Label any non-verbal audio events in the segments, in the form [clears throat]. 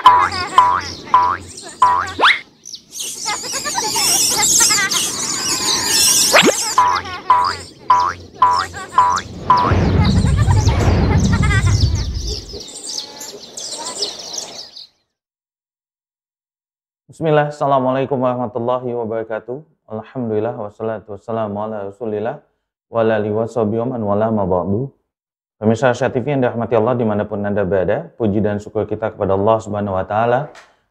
Bismillah, Assalamualaikum warahmatullahi wabarakatuh. Alhamdulillah, wassalatu wassalamu ala rasulillah, wa ala liwa sobiyoman, wa ala mabadu. Pemirsa Asia TV yang dirahmati Allah dimanapun Anda berada, puji dan syukur kita kepada Allah Subhanahu Wa Taala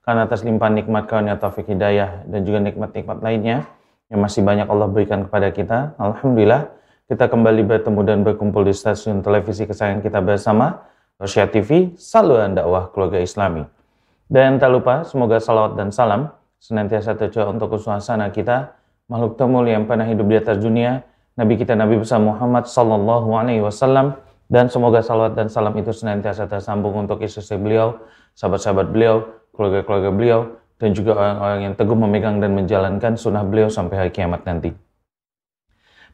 karena atas limpahan nikmat karunia taufik hidayah dan juga nikmat-nikmat lainnya yang masih banyak Allah berikan kepada kita. Alhamdulillah kita kembali bertemu dan berkumpul di stasiun televisi kesayangan kita bersama Asia TV, saluran dakwah keluarga Islami. Dan tak lupa semoga salawat dan salam senantiasa tercurah untuk suasana kita makhluk termulia yang pernah hidup di atas dunia Nabi kita Nabi besar Muhammad Sallallahu Alaihi Wasallam dan semoga salawat dan salam itu senantiasa tersambung untuk istri beliau, sahabat-sahabat beliau, keluarga-keluarga beliau, dan juga orang-orang yang teguh memegang dan menjalankan sunnah beliau sampai hari kiamat nanti.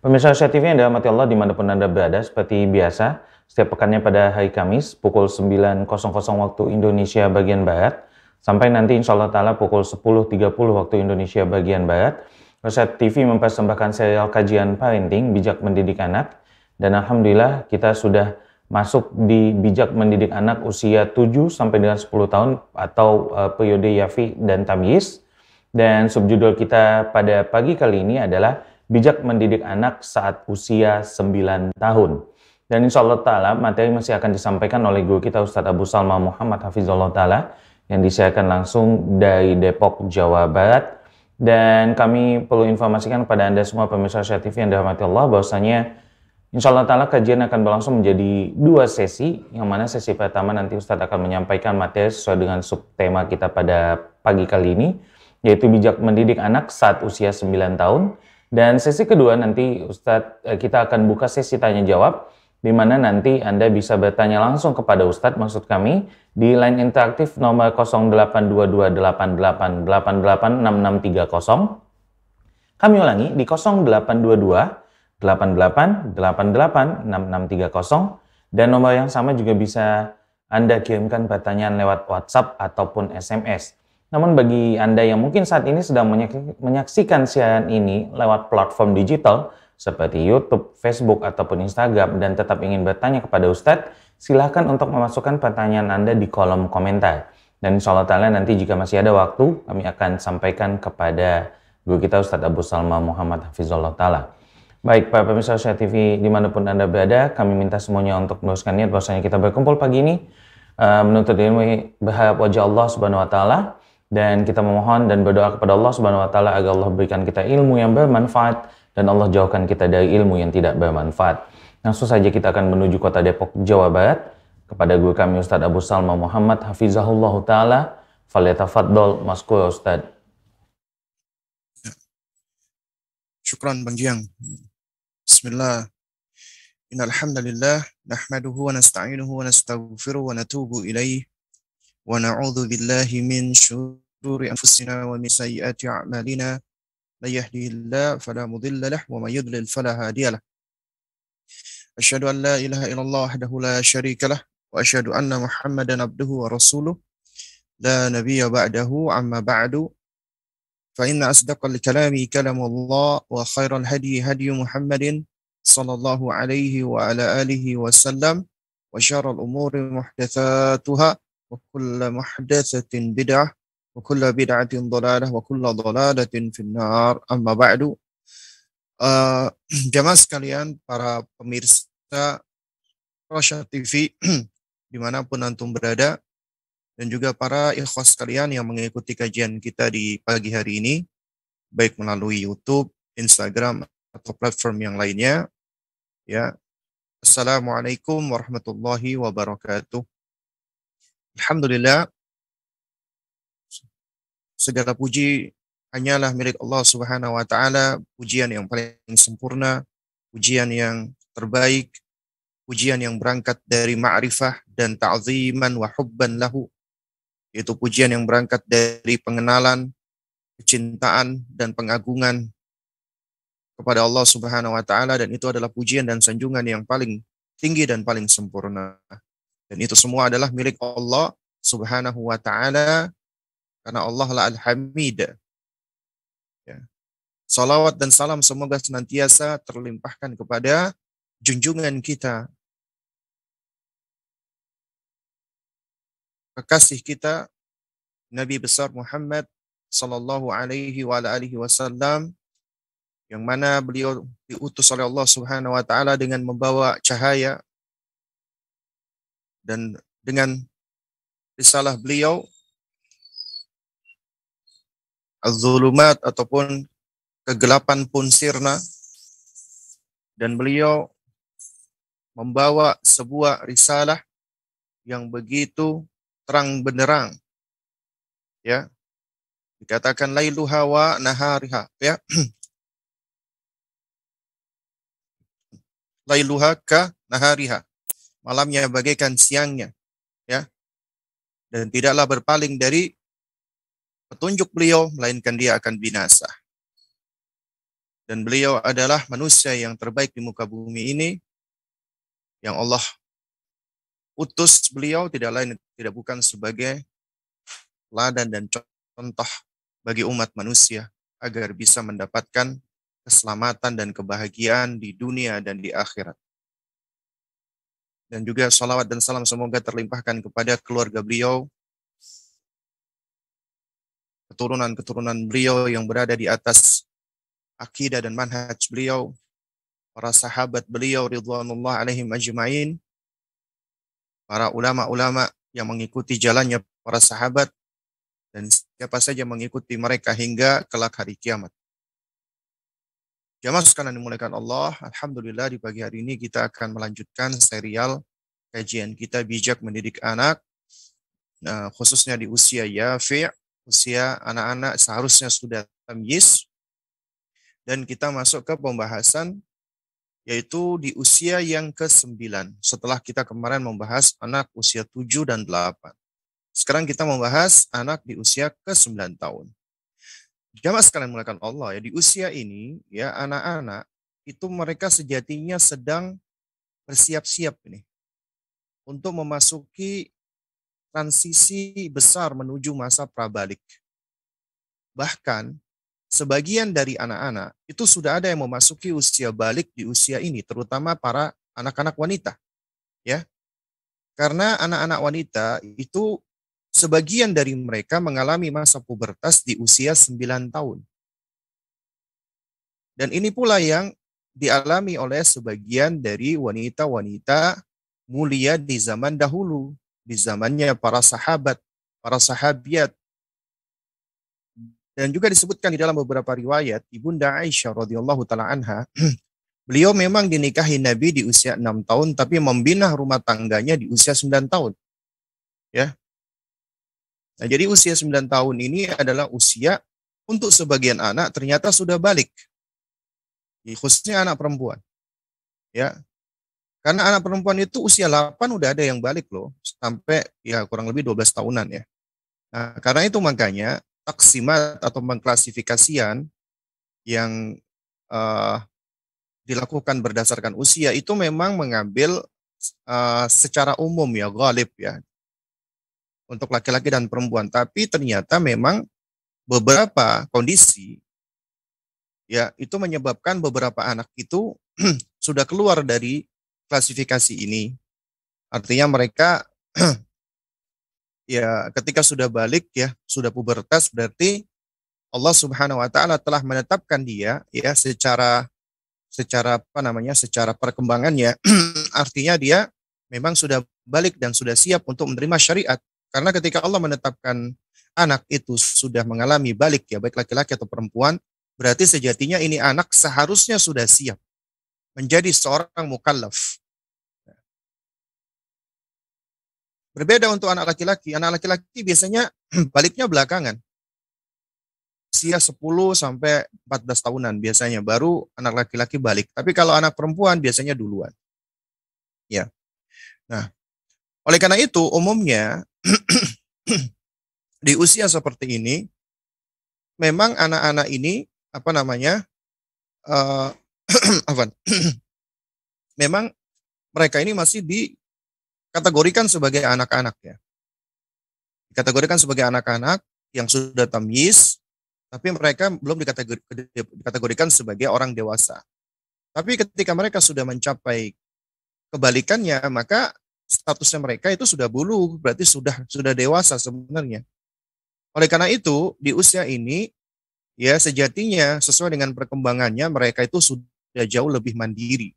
Pemirsa Asia TV yang dirahmati Allah dimanapun Anda berada, seperti biasa, setiap pekannya pada hari Kamis pukul 9.00 waktu Indonesia bagian Barat, sampai nanti insya Allah Ta'ala pukul 10.30 waktu Indonesia bagian Barat, Resep TV mempersembahkan serial kajian parenting bijak mendidik anak dan alhamdulillah kita sudah masuk di bijak mendidik anak usia 7 sampai dengan 10 tahun atau uh, periode yafi dan tamyiz. Dan subjudul kita pada pagi kali ini adalah bijak mendidik anak saat usia 9 tahun. Dan insya Allah Ta'ala materi masih akan disampaikan oleh guru kita Ustadz Abu Salma Muhammad Hafizullah Ta'ala yang disiarkan langsung dari Depok, Jawa Barat. Dan kami perlu informasikan kepada Anda semua pemirsa Syah TV yang dirahmati Allah bahwasanya Insya Allah Ta'ala kajian akan berlangsung menjadi dua sesi, yang mana sesi pertama nanti Ustadz akan menyampaikan materi sesuai dengan subtema kita pada pagi kali ini, yaitu bijak mendidik anak saat usia 9 tahun. Dan sesi kedua nanti Ustadz eh, kita akan buka sesi tanya jawab, di mana nanti Anda bisa bertanya langsung kepada Ustadz, maksud kami, di line interaktif nomor 082288886630. Kami ulangi di 0822 enam tiga 6630 dan nomor yang sama juga bisa Anda kirimkan pertanyaan lewat WhatsApp ataupun SMS. Namun bagi Anda yang mungkin saat ini sedang menyaksikan siaran ini lewat platform digital seperti YouTube, Facebook, ataupun Instagram dan tetap ingin bertanya kepada Ustadz, silahkan untuk memasukkan pertanyaan Anda di kolom komentar. Dan insya Allah ta'ala nanti jika masih ada waktu, kami akan sampaikan kepada guru kita Ustadz Abu Salma Muhammad Hafizullah Ta'ala. Baik, Pak Pemirsa Usia TV dimanapun Anda berada, kami minta semuanya untuk meluruskan niat bahwasanya kita berkumpul pagi ini uh, menuntut ilmu berharap wajah Allah Subhanahu wa taala dan kita memohon dan berdoa kepada Allah Subhanahu wa taala agar Allah berikan kita ilmu yang bermanfaat dan Allah jauhkan kita dari ilmu yang tidak bermanfaat. Langsung saja kita akan menuju kota Depok, Jawa Barat kepada guru kami Ustadz Abu Salma Muhammad Hafizahullah taala. Fadl maskur Ustadz. Ya. Syukran Bang Jiang. بسم الله إن الحمد لله نحمده ونستعينه ونستغفره ونتوب إليه ونعوذ بالله من شرور أنفسنا ومن سيئات أعمالنا من يهده الله فلا مضل له ومن يضلل فلا هادي له أشهد أن لا إله إلا الله وحده لا شريك له وأشهد أن محمدا عبده ورسوله لا نبي بعده عما بعد فإن أصدق الكلام كلام الله وخير الهدي هدي محمد sallallahu alaihi wa ala alihi wasallam wa syarrul umuri muhdatsatuha wa kullu muhdatsatin bid'ah wa kullu bid'atin dhalalah wa kullu dhalalatin finnar amma ba'du uh, [clears throat] jamaah sekalian para pemirsa Rosya TV [clears throat] dimanapun antum berada dan juga para ikhwas sekalian yang mengikuti kajian kita di pagi hari ini baik melalui YouTube, Instagram atau platform yang lainnya. Ya. Assalamualaikum warahmatullahi wabarakatuh. Alhamdulillah segala puji hanyalah milik Allah Subhanahu wa taala, pujian yang paling sempurna, pujian yang terbaik, pujian yang berangkat dari ma'rifah dan ta'ziman wa hubban lahu, yaitu pujian yang berangkat dari pengenalan, kecintaan dan pengagungan kepada Allah Subhanahu wa taala dan itu adalah pujian dan sanjungan yang paling tinggi dan paling sempurna. Dan itu semua adalah milik Allah Subhanahu wa taala karena Allah lah al Ya. Salawat dan salam semoga senantiasa terlimpahkan kepada junjungan kita kekasih kita Nabi besar Muhammad sallallahu alaihi wa alihi wasallam yang mana beliau diutus oleh Allah Subhanahu wa taala dengan membawa cahaya dan dengan risalah beliau az-zulumat ataupun kegelapan pun sirna dan beliau membawa sebuah risalah yang begitu terang benderang ya dikatakan lailuha wa nahariha ya [clears throat] lailuha ka nahariha. Malamnya bagaikan siangnya. Ya. Dan tidaklah berpaling dari petunjuk beliau, melainkan dia akan binasa. Dan beliau adalah manusia yang terbaik di muka bumi ini, yang Allah utus beliau tidak lain tidak bukan sebagai ladan dan contoh bagi umat manusia agar bisa mendapatkan keselamatan dan kebahagiaan di dunia dan di akhirat. Dan juga salawat dan salam semoga terlimpahkan kepada keluarga beliau, keturunan-keturunan beliau yang berada di atas akidah dan manhaj beliau, para sahabat beliau ridwanullah alaihim ajmain, para ulama-ulama yang mengikuti jalannya para sahabat, dan siapa saja mengikuti mereka hingga kelak hari kiamat. Jamaah sekalian dimuliakan Allah, Alhamdulillah di pagi hari ini kita akan melanjutkan serial kajian kita bijak mendidik anak, nah, khususnya di usia yafi, usia anak-anak seharusnya sudah tamyiz, dan kita masuk ke pembahasan yaitu di usia yang ke-9 setelah kita kemarin membahas anak usia 7 dan 8. Sekarang kita membahas anak di usia ke-9 tahun. Jamaah sekalian mulakan Allah ya di usia ini ya anak-anak itu mereka sejatinya sedang bersiap-siap ini untuk memasuki transisi besar menuju masa prabalik. Bahkan sebagian dari anak-anak itu sudah ada yang memasuki usia balik di usia ini, terutama para anak-anak wanita. Ya. Karena anak-anak wanita itu Sebagian dari mereka mengalami masa pubertas di usia 9 tahun. Dan ini pula yang dialami oleh sebagian dari wanita-wanita mulia di zaman dahulu, di zamannya para sahabat, para sahabiat. Dan juga disebutkan di dalam beberapa riwayat, Ibunda Aisyah radhiyallahu taala anha, [clears throat] beliau memang dinikahi Nabi di usia 6 tahun tapi membina rumah tangganya di usia 9 tahun. Ya. Nah, jadi usia 9 tahun ini adalah usia untuk sebagian anak ternyata sudah balik. Khususnya anak perempuan. Ya. Karena anak perempuan itu usia 8 udah ada yang balik loh, sampai ya kurang lebih 12 tahunan ya. Nah, karena itu makanya taksimat atau pengklasifikasian yang uh, dilakukan berdasarkan usia itu memang mengambil uh, secara umum ya, galib ya, untuk laki-laki dan perempuan. Tapi ternyata memang beberapa kondisi ya itu menyebabkan beberapa anak itu [clears throat] sudah keluar dari klasifikasi ini. Artinya mereka [clears throat] ya ketika sudah balik ya sudah pubertas berarti Allah Subhanahu wa taala telah menetapkan dia ya secara secara apa namanya secara perkembangannya [clears throat] artinya dia memang sudah balik dan sudah siap untuk menerima syariat karena ketika Allah menetapkan anak itu sudah mengalami balik ya baik laki-laki atau perempuan, berarti sejatinya ini anak seharusnya sudah siap menjadi seorang mukallaf. Berbeda untuk anak laki-laki. Anak laki-laki biasanya [clears throat] baliknya belakangan. Usia 10 sampai 14 tahunan biasanya baru anak laki-laki balik. Tapi kalau anak perempuan biasanya duluan. Ya. Nah, oleh karena itu umumnya di usia seperti ini memang anak-anak ini apa namanya uh, [clears throat] [clears throat] memang mereka ini masih dikategorikan sebagai anak-anak ya dikategorikan sebagai anak-anak yang sudah tamis, tapi mereka belum dikategorikan sebagai orang dewasa tapi ketika mereka sudah mencapai kebalikannya maka statusnya mereka itu sudah bulu, berarti sudah sudah dewasa sebenarnya. Oleh karena itu, di usia ini ya sejatinya sesuai dengan perkembangannya mereka itu sudah jauh lebih mandiri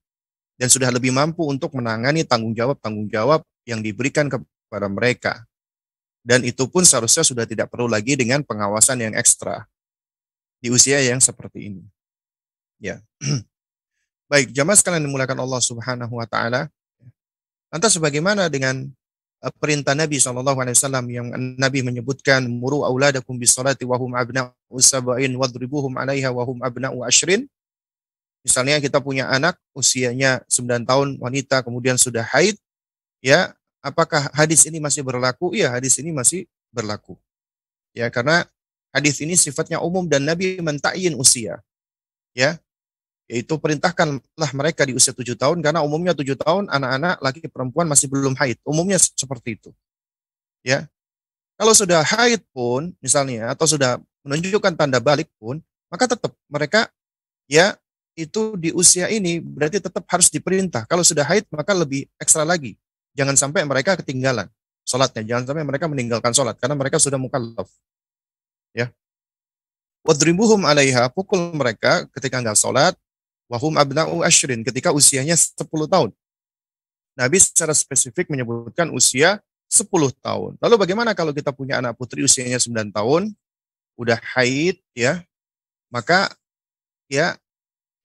dan sudah lebih mampu untuk menangani tanggung jawab-tanggung jawab yang diberikan kepada mereka. Dan itu pun seharusnya sudah tidak perlu lagi dengan pengawasan yang ekstra di usia yang seperti ini. Ya. [clears throat] Baik, jamaah sekalian dimulakan Allah Subhanahu wa taala. Lantas bagaimana dengan eh, perintah Nabi saw yang Nabi menyebutkan muru auladakum bisolati wahum abna usabain wadribuhum alaiha wahum abna ashrin. Misalnya kita punya anak usianya 9 tahun wanita kemudian sudah haid, ya apakah hadis ini masih berlaku? Iya hadis ini masih berlaku. Ya karena hadis ini sifatnya umum dan Nabi mentakyin usia. Ya yaitu perintahkanlah mereka di usia tujuh tahun karena umumnya tujuh tahun anak-anak laki perempuan masih belum haid umumnya seperti itu ya kalau sudah haid pun misalnya atau sudah menunjukkan tanda balik pun maka tetap mereka ya itu di usia ini berarti tetap harus diperintah kalau sudah haid maka lebih ekstra lagi jangan sampai mereka ketinggalan sholatnya jangan sampai mereka meninggalkan sholat karena mereka sudah mukallaf ya wadribuhum alaiha pukul mereka ketika nggak sholat Wahum abna'u ashrin, ketika usianya 10 tahun. Nabi secara spesifik menyebutkan usia 10 tahun. Lalu bagaimana kalau kita punya anak putri usianya 9 tahun, udah haid ya, maka ya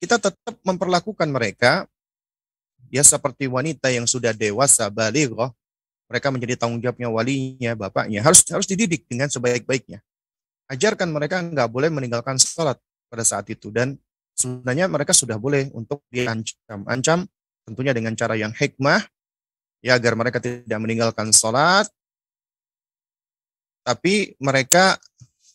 kita tetap memperlakukan mereka ya seperti wanita yang sudah dewasa baligh Mereka menjadi tanggung jawabnya walinya, bapaknya. Harus harus dididik dengan sebaik-baiknya. Ajarkan mereka nggak boleh meninggalkan salat pada saat itu dan sebenarnya mereka sudah boleh untuk diancam. Ancam tentunya dengan cara yang hikmah, ya agar mereka tidak meninggalkan sholat, tapi mereka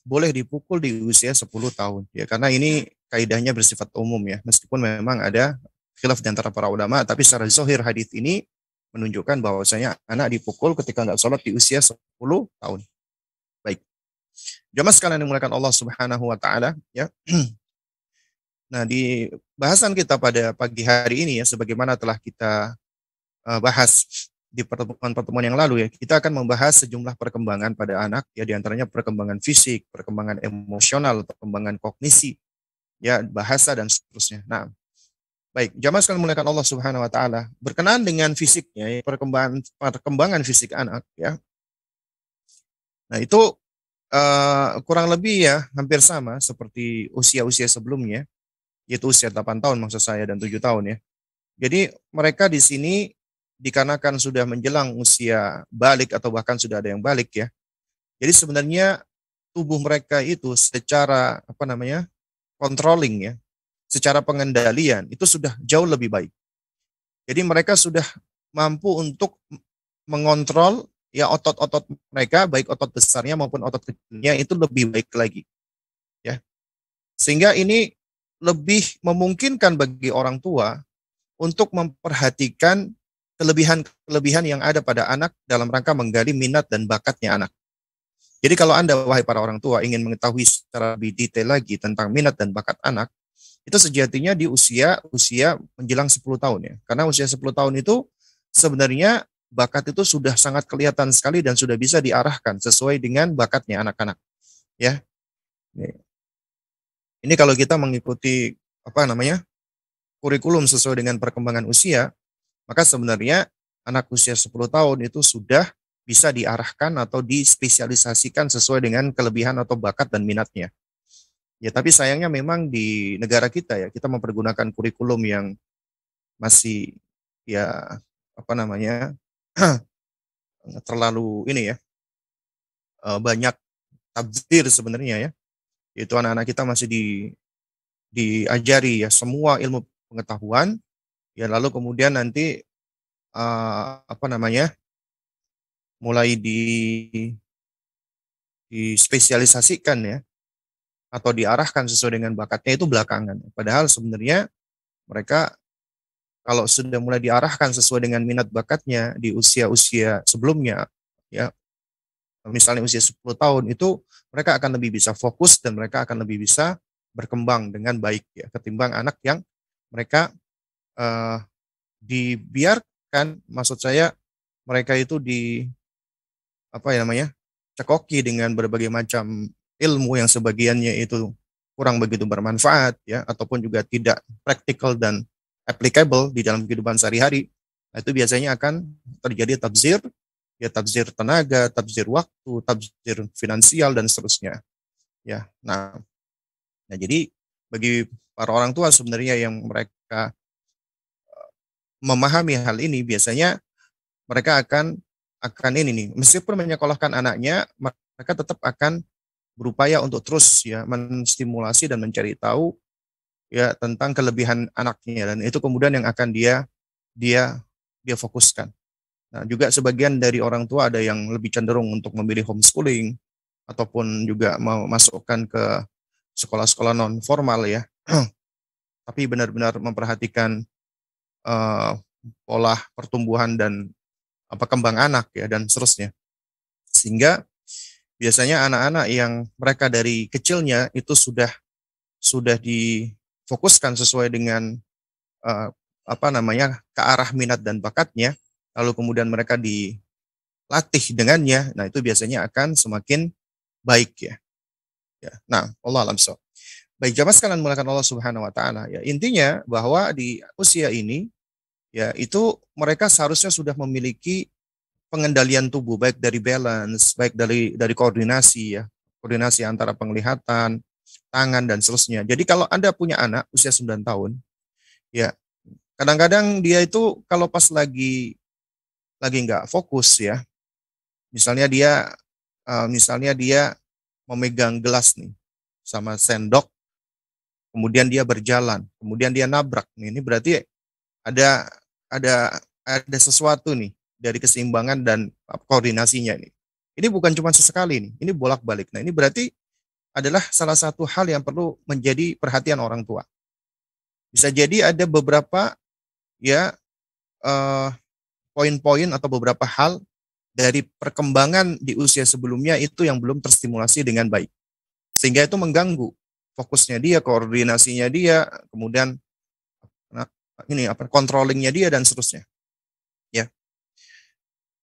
boleh dipukul di usia 10 tahun. ya Karena ini kaidahnya bersifat umum ya, meskipun memang ada khilaf di antara para ulama, tapi secara zohir hadis ini menunjukkan bahwasanya anak dipukul ketika nggak sholat di usia 10 tahun. Baik. Jamaah sekalian yang Allah Subhanahu wa taala, ya. [clears throat] Nah, di bahasan kita pada pagi hari ini ya sebagaimana telah kita eh, bahas di pertemuan-pertemuan yang lalu ya, kita akan membahas sejumlah perkembangan pada anak ya di antaranya perkembangan fisik, perkembangan emosional, perkembangan kognisi, ya bahasa dan seterusnya. Nah, baik, jamaah sekalian mulakan Allah Subhanahu wa taala. Berkenaan dengan fisiknya ya, perkembangan perkembangan fisik anak ya. Nah, itu uh, kurang lebih ya hampir sama seperti usia-usia sebelumnya yaitu usia 8 tahun maksud saya dan 7 tahun ya. Jadi mereka di sini dikarenakan sudah menjelang usia balik atau bahkan sudah ada yang balik ya. Jadi sebenarnya tubuh mereka itu secara apa namanya? controlling ya, secara pengendalian itu sudah jauh lebih baik. Jadi mereka sudah mampu untuk mengontrol ya otot-otot mereka baik otot besarnya maupun otot kecilnya itu lebih baik lagi. Ya. Sehingga ini lebih memungkinkan bagi orang tua untuk memperhatikan kelebihan-kelebihan yang ada pada anak dalam rangka menggali minat dan bakatnya anak. Jadi kalau Anda, wahai para orang tua, ingin mengetahui secara lebih detail lagi tentang minat dan bakat anak, itu sejatinya di usia usia menjelang 10 tahun ya. Karena usia 10 tahun itu sebenarnya bakat itu sudah sangat kelihatan sekali dan sudah bisa diarahkan sesuai dengan bakatnya anak-anak. Ya. Ini kalau kita mengikuti apa namanya kurikulum sesuai dengan perkembangan usia, maka sebenarnya anak usia 10 tahun itu sudah bisa diarahkan atau dispesialisasikan sesuai dengan kelebihan atau bakat dan minatnya. Ya, tapi sayangnya memang di negara kita ya, kita mempergunakan kurikulum yang masih ya apa namanya? [clears throat] terlalu ini ya. Eh, banyak tabir sebenarnya ya itu anak-anak kita masih di diajari ya semua ilmu pengetahuan ya lalu kemudian nanti uh, apa namanya mulai di dispesialisasikan ya atau diarahkan sesuai dengan bakatnya itu belakangan. Padahal sebenarnya mereka kalau sudah mulai diarahkan sesuai dengan minat bakatnya di usia-usia sebelumnya ya misalnya usia 10 tahun itu mereka akan lebih bisa fokus dan mereka akan lebih bisa berkembang dengan baik ya ketimbang anak yang mereka uh, dibiarkan maksud saya mereka itu di apa ya namanya cekoki dengan berbagai macam ilmu yang sebagiannya itu kurang begitu bermanfaat ya ataupun juga tidak praktikal dan applicable di dalam kehidupan sehari-hari nah, itu biasanya akan terjadi tabzir ya tabzir tenaga, tabzir waktu, tabzir finansial dan seterusnya. Ya, nah, nah jadi bagi para orang tua sebenarnya yang mereka eh, memahami hal ini biasanya mereka akan akan ini nih meskipun menyekolahkan anaknya mereka tetap akan berupaya untuk terus ya menstimulasi dan mencari tahu ya tentang kelebihan anaknya dan itu kemudian yang akan dia dia dia fokuskan Nah, juga sebagian dari orang tua ada yang lebih cenderung untuk memilih homeschooling ataupun juga memasukkan ke sekolah-sekolah non formal ya. [clears throat] Tapi benar-benar memperhatikan uh, pola pertumbuhan dan apa kembang anak ya dan seterusnya. Sehingga biasanya anak-anak yang mereka dari kecilnya itu sudah sudah difokuskan sesuai dengan uh, apa namanya ke arah minat dan bakatnya lalu kemudian mereka dilatih dengannya, nah itu biasanya akan semakin baik ya. ya. Nah, Allah alam so. Baik jamaah sekalian melakukan Allah Subhanahu wa taala ya. Intinya bahwa di usia ini ya itu mereka seharusnya sudah memiliki pengendalian tubuh baik dari balance, baik dari dari koordinasi ya, koordinasi antara penglihatan, tangan dan seterusnya. Jadi kalau Anda punya anak usia 9 tahun ya kadang-kadang dia itu kalau pas lagi lagi nggak fokus ya. Misalnya dia eh, misalnya dia memegang gelas nih sama sendok, kemudian dia berjalan, kemudian dia nabrak nih. Ini berarti ada ada ada sesuatu nih dari keseimbangan dan koordinasinya ini. Ini bukan cuma sesekali nih, ini bolak-balik. Nah, ini berarti adalah salah satu hal yang perlu menjadi perhatian orang tua. Bisa jadi ada beberapa ya uh, poin-poin atau beberapa hal dari perkembangan di usia sebelumnya itu yang belum terstimulasi dengan baik. Sehingga itu mengganggu fokusnya dia, koordinasinya dia, kemudian ini apa controllingnya dia dan seterusnya. Ya.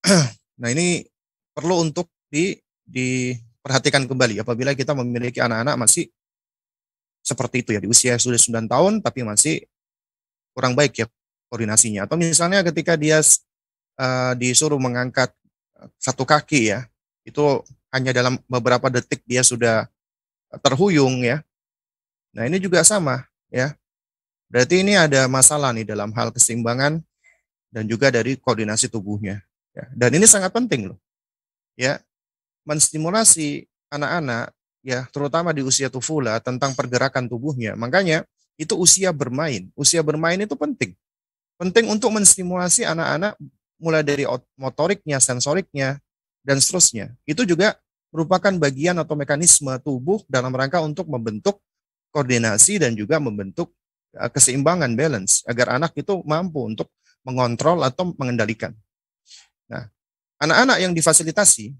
[clears throat] Nah, ini perlu untuk di diperhatikan kembali apabila kita memiliki anak-anak masih seperti itu ya di usia sudah 9 tahun tapi masih kurang baik ya koordinasinya atau misalnya ketika dia uh, disuruh mengangkat eh, satu kaki ya itu hanya dalam beberapa detik dia sudah terhuyung ya nah ini juga sama ya berarti ini ada masalah nih dalam hal keseimbangan dan juga dari koordinasi tubuhnya ya. dan ini sangat penting loh ya menstimulasi anak-anak ya terutama di usia tufula tentang pergerakan tubuhnya makanya itu usia bermain usia bermain itu penting penting untuk menstimulasi anak-anak mulai dari motoriknya, sensoriknya, dan seterusnya. Itu juga merupakan bagian atau mekanisme tubuh dalam rangka untuk membentuk koordinasi dan juga membentuk eh, keseimbangan balance agar anak itu mampu untuk mengontrol atau mengendalikan. Nah, anak-anak yang difasilitasi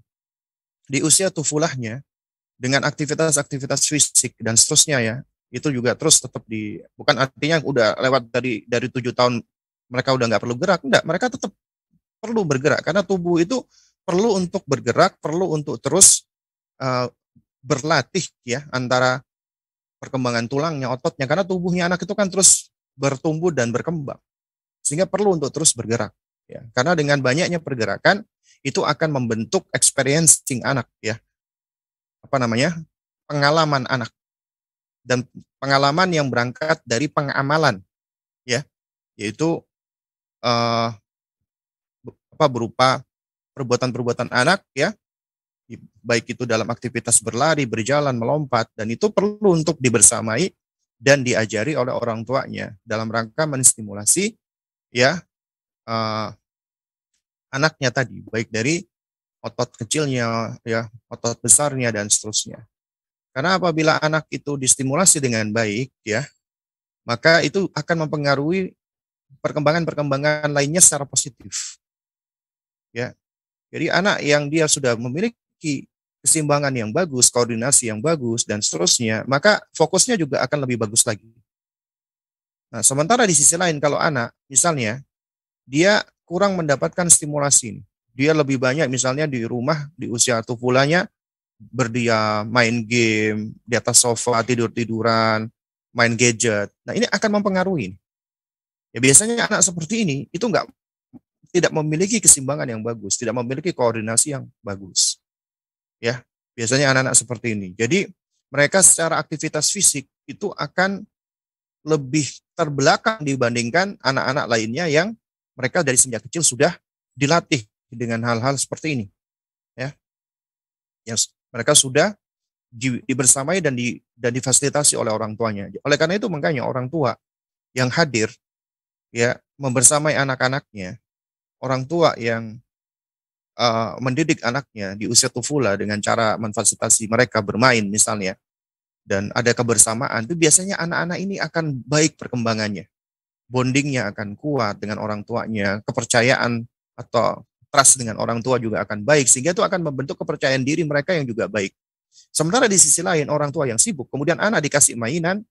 di usia tufulahnya dengan aktivitas-aktivitas fisik dan seterusnya ya, itu juga terus tetap di bukan artinya udah lewat dari dari tujuh tahun mereka udah nggak perlu gerak, enggak, mereka tetap perlu bergerak karena tubuh itu perlu untuk bergerak, perlu untuk terus uh, berlatih ya antara perkembangan tulangnya, ototnya karena tubuhnya anak itu kan terus bertumbuh dan berkembang. Sehingga perlu untuk terus bergerak ya. Karena dengan banyaknya pergerakan itu akan membentuk experiencing anak ya. Apa namanya? pengalaman anak. Dan pengalaman yang berangkat dari pengamalan ya, yaitu uh, apa berupa perbuatan-perbuatan anak ya baik itu dalam aktivitas berlari, berjalan, melompat dan itu perlu untuk dibersamai dan diajari oleh orang tuanya dalam rangka menstimulasi ya uh, anaknya tadi baik dari otot kecilnya ya otot besarnya dan seterusnya karena apabila anak itu distimulasi dengan baik ya maka itu akan mempengaruhi perkembangan-perkembangan lainnya secara positif ya. Jadi anak yang dia sudah memiliki kesimbangan yang bagus, koordinasi yang bagus dan seterusnya, maka fokusnya juga akan lebih bagus lagi. Nah, sementara di sisi lain kalau anak misalnya dia kurang mendapatkan stimulasi. Dia lebih banyak misalnya di rumah di usia tufulanya berdiam, main game, di atas sofa, tidur-tiduran, main gadget. Nah, ini akan mempengaruhi. Ya biasanya anak seperti ini itu enggak tidak memiliki kesimbangan yang bagus, tidak memiliki koordinasi yang bagus. Ya, biasanya anak-anak seperti ini. Jadi mereka secara aktivitas fisik itu akan lebih terbelakang dibandingkan anak-anak lainnya yang mereka dari sejak kecil sudah dilatih dengan hal-hal seperti ini. Ya. Yang mereka sudah dibersamai dan di, dan difasilitasi oleh orang tuanya. Oleh karena itu makanya orang tua yang hadir ya membersamai anak-anaknya orang tua yang uh, mendidik anaknya di usia tufula dengan cara memfasilitasi mereka bermain misalnya dan ada kebersamaan itu biasanya anak-anak ini akan baik perkembangannya bondingnya akan kuat dengan orang tuanya kepercayaan atau trust dengan orang tua juga akan baik sehingga itu akan membentuk kepercayaan diri mereka yang juga baik sementara di sisi lain orang tua yang sibuk kemudian anak dikasih mainan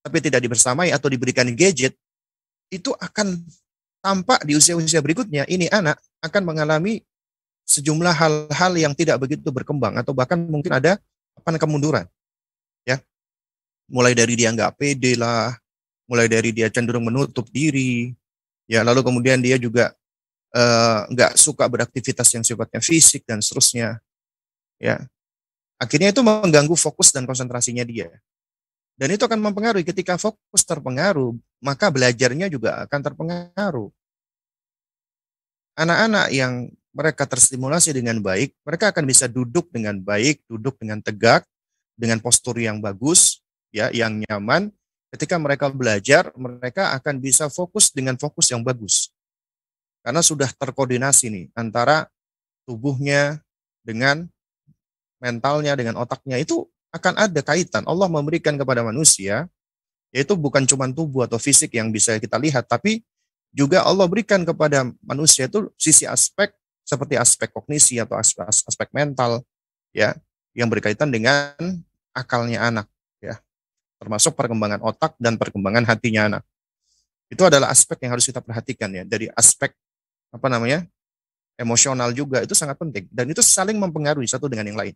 tapi tidak dibersamai atau diberikan gadget itu akan tampak di usia-usia berikutnya ini anak akan mengalami sejumlah hal-hal yang tidak begitu berkembang atau bahkan mungkin ada apa kemunduran. Ya. Mulai dari dia nggak pede lah, mulai dari dia cenderung menutup diri, ya lalu kemudian dia juga eh, nggak uh, suka beraktivitas yang sifatnya fisik dan seterusnya, ya akhirnya itu mengganggu fokus dan konsentrasinya dia. Dan itu akan mempengaruhi ketika fokus terpengaruh, maka belajarnya juga akan terpengaruh. Anak-anak yang mereka terstimulasi dengan baik, mereka akan bisa duduk dengan baik, duduk dengan tegak, dengan postur yang bagus, ya, yang nyaman. Ketika mereka belajar, mereka akan bisa fokus dengan fokus yang bagus. Karena sudah terkoordinasi nih antara tubuhnya dengan mentalnya dengan otaknya itu akan ada kaitan Allah memberikan kepada manusia yaitu bukan cuma tubuh atau fisik yang bisa kita lihat tapi juga Allah berikan kepada manusia itu sisi aspek seperti aspek kognisi atau aspek, aspek mental ya yang berkaitan dengan akalnya anak ya termasuk perkembangan otak dan perkembangan hatinya anak itu adalah aspek yang harus kita perhatikan ya dari aspek apa namanya emosional juga itu sangat penting dan itu saling mempengaruhi satu dengan yang lain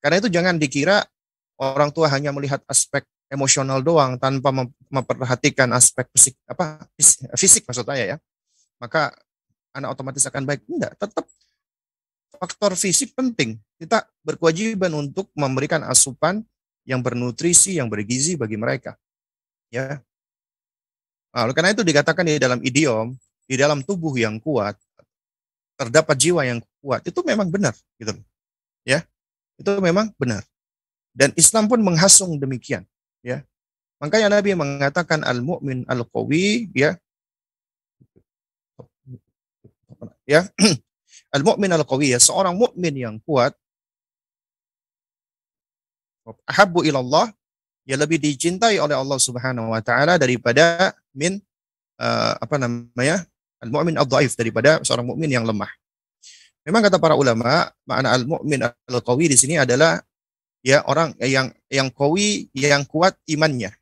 karena itu jangan dikira orang tua hanya melihat aspek emosional doang tanpa memperhatikan aspek fisik apa fisik, maksud saya ya. Maka anak otomatis akan baik enggak, tetap faktor fisik penting. Kita berkewajiban untuk memberikan asupan yang bernutrisi, yang bergizi bagi mereka. Ya. Nah, karena itu dikatakan di dalam idiom, di dalam tubuh yang kuat terdapat jiwa yang kuat. Itu memang benar gitu. Ya. Itu memang benar. Dan Islam pun menghasung demikian, ya. Makanya Nabi mengatakan al-mu'min al kawi ya. Ya. [clears throat] al-mu'min al kawi ya. seorang mukmin yang kuat ahabbu ilallah ya lebih dicintai oleh Allah Subhanahu wa taala daripada min uh, apa namanya? al-mu'min al daif daripada seorang mu'min yang lemah. Memang kata para ulama, makna al-mu'min al-qawi di sini adalah ya orang yang yang qawi, yang kuat imannya.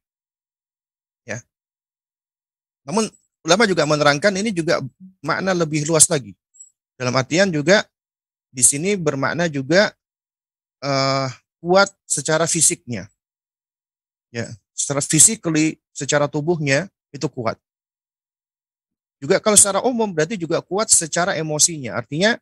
Ya. Namun ulama juga menerangkan ini juga makna lebih luas lagi. Dalam artian juga di sini bermakna juga uh, kuat secara fisiknya. Ya, secara physically, secara tubuhnya itu kuat. Juga kalau secara umum berarti juga kuat secara emosinya. Artinya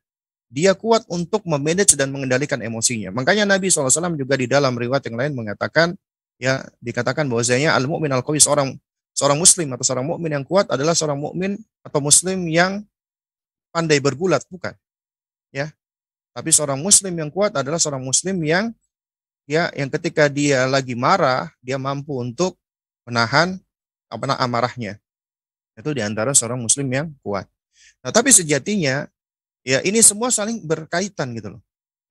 dia kuat untuk memanage dan mengendalikan emosinya. Makanya Nabi SAW juga di dalam riwayat yang lain mengatakan, ya dikatakan bahwasanya al-mu'min al kawi seorang seorang muslim atau seorang mukmin yang kuat adalah seorang mukmin atau muslim yang pandai bergulat, bukan. Ya. Tapi seorang muslim yang kuat adalah seorang muslim yang ya yang ketika dia lagi marah, dia mampu untuk menahan apa amarahnya. Itu diantara seorang muslim yang kuat. Nah, tapi sejatinya Ya, ini semua saling berkaitan gitu loh.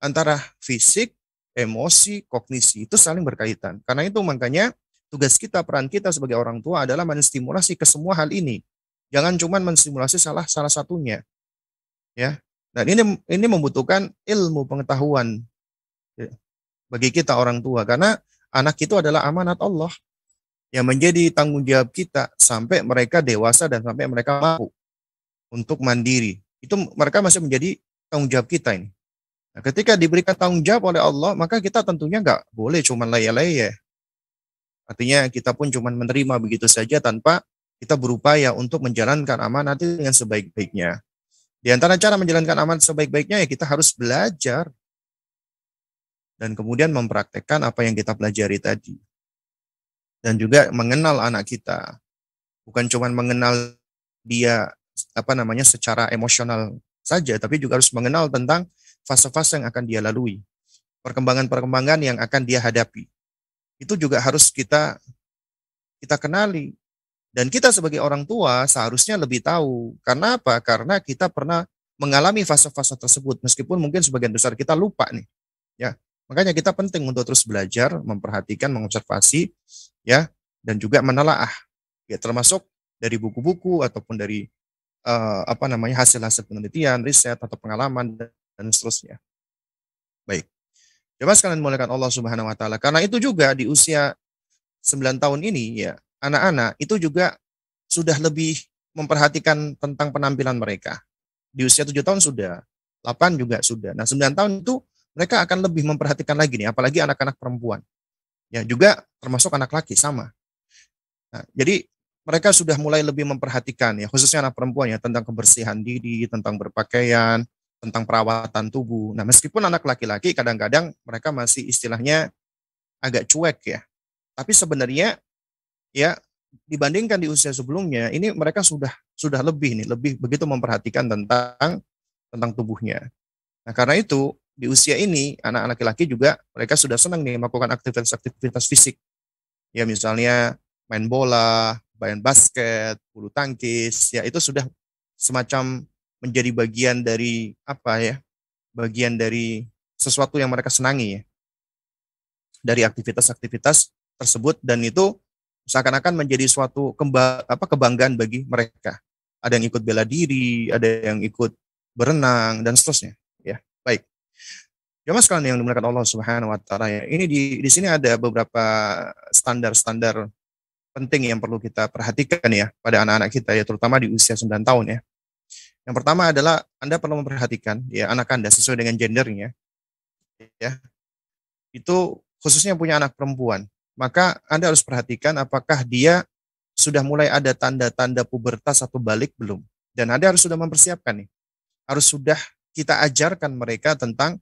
Antara fisik, emosi, kognisi itu saling berkaitan. Karena itu makanya tugas kita, peran kita sebagai orang tua adalah menstimulasi ke semua hal ini. Jangan cuma menstimulasi salah salah satunya. Ya. Dan ini ini membutuhkan ilmu pengetahuan ya, bagi kita orang tua karena anak itu adalah amanat Allah yang menjadi tanggung jawab kita sampai mereka dewasa dan sampai mereka mampu untuk mandiri itu mereka masih menjadi tanggung jawab kita ini. Nah, ketika diberikan tanggung jawab oleh Allah, maka kita tentunya nggak boleh cuma laya-laya. Artinya kita pun cuma menerima begitu saja tanpa kita berupaya untuk menjalankan amanat itu dengan sebaik-baiknya. Di antara cara menjalankan amanat sebaik-baiknya ya kita harus belajar dan kemudian mempraktekkan apa yang kita pelajari tadi. Dan juga mengenal anak kita. Bukan cuma mengenal dia apa namanya secara emosional saja, tapi juga harus mengenal tentang fase-fase yang akan dia lalui, perkembangan-perkembangan yang akan dia hadapi. Itu juga harus kita kita kenali. Dan kita sebagai orang tua seharusnya lebih tahu. Karena apa? Karena kita pernah mengalami fase-fase tersebut meskipun mungkin sebagian besar kita lupa nih. Ya. Makanya kita penting untuk terus belajar, memperhatikan, mengobservasi ya dan juga menelaah. Ya termasuk dari buku-buku ataupun dari uh, apa namanya hasil-hasil penelitian, riset atau pengalaman dan seterusnya. Baik. Coba sekalian mulakan Allah Subhanahu wa taala. Karena itu juga di usia 9 tahun ini ya, anak-anak itu juga sudah lebih memperhatikan tentang penampilan mereka. Di usia 7 tahun sudah, 8 juga sudah. Nah, 9 tahun itu mereka akan lebih memperhatikan lagi nih, apalagi anak-anak perempuan. Ya, juga termasuk anak laki sama. Nah, jadi mereka sudah mulai lebih memperhatikan ya khususnya anak perempuan ya tentang kebersihan diri, tentang berpakaian, tentang perawatan tubuh. Nah, meskipun anak laki-laki kadang-kadang mereka masih istilahnya agak cuek ya. Tapi sebenarnya ya dibandingkan di usia sebelumnya ini mereka sudah sudah lebih nih, lebih begitu memperhatikan tentang tentang tubuhnya. Nah, karena itu di usia ini anak-anak laki-laki juga mereka sudah senang nih melakukan aktivitas-aktivitas fisik. Ya misalnya main bola, Bayan basket, bulu tangkis, ya itu sudah semacam menjadi bagian dari apa ya? Bagian dari sesuatu yang mereka senangi ya. Dari aktivitas-aktivitas tersebut dan itu seakan-akan menjadi suatu kemba, apa kebanggaan bagi mereka. Ada yang ikut bela diri, ada yang ikut berenang dan seterusnya, ya. Baik. Jamaah ya, sekalian yang dimuliakan Allah Subhanahu wa taala ya. Ini di di sini ada beberapa standar-standar penting yang perlu kita perhatikan ya pada anak-anak kita ya terutama di usia 9 tahun ya. Yang pertama adalah Anda perlu memperhatikan ya anak Anda sesuai dengan gendernya ya. Itu khususnya punya anak perempuan, maka Anda harus perhatikan apakah dia sudah mulai ada tanda-tanda pubertas atau balik belum. Dan Anda harus sudah mempersiapkan nih. Harus sudah kita ajarkan mereka tentang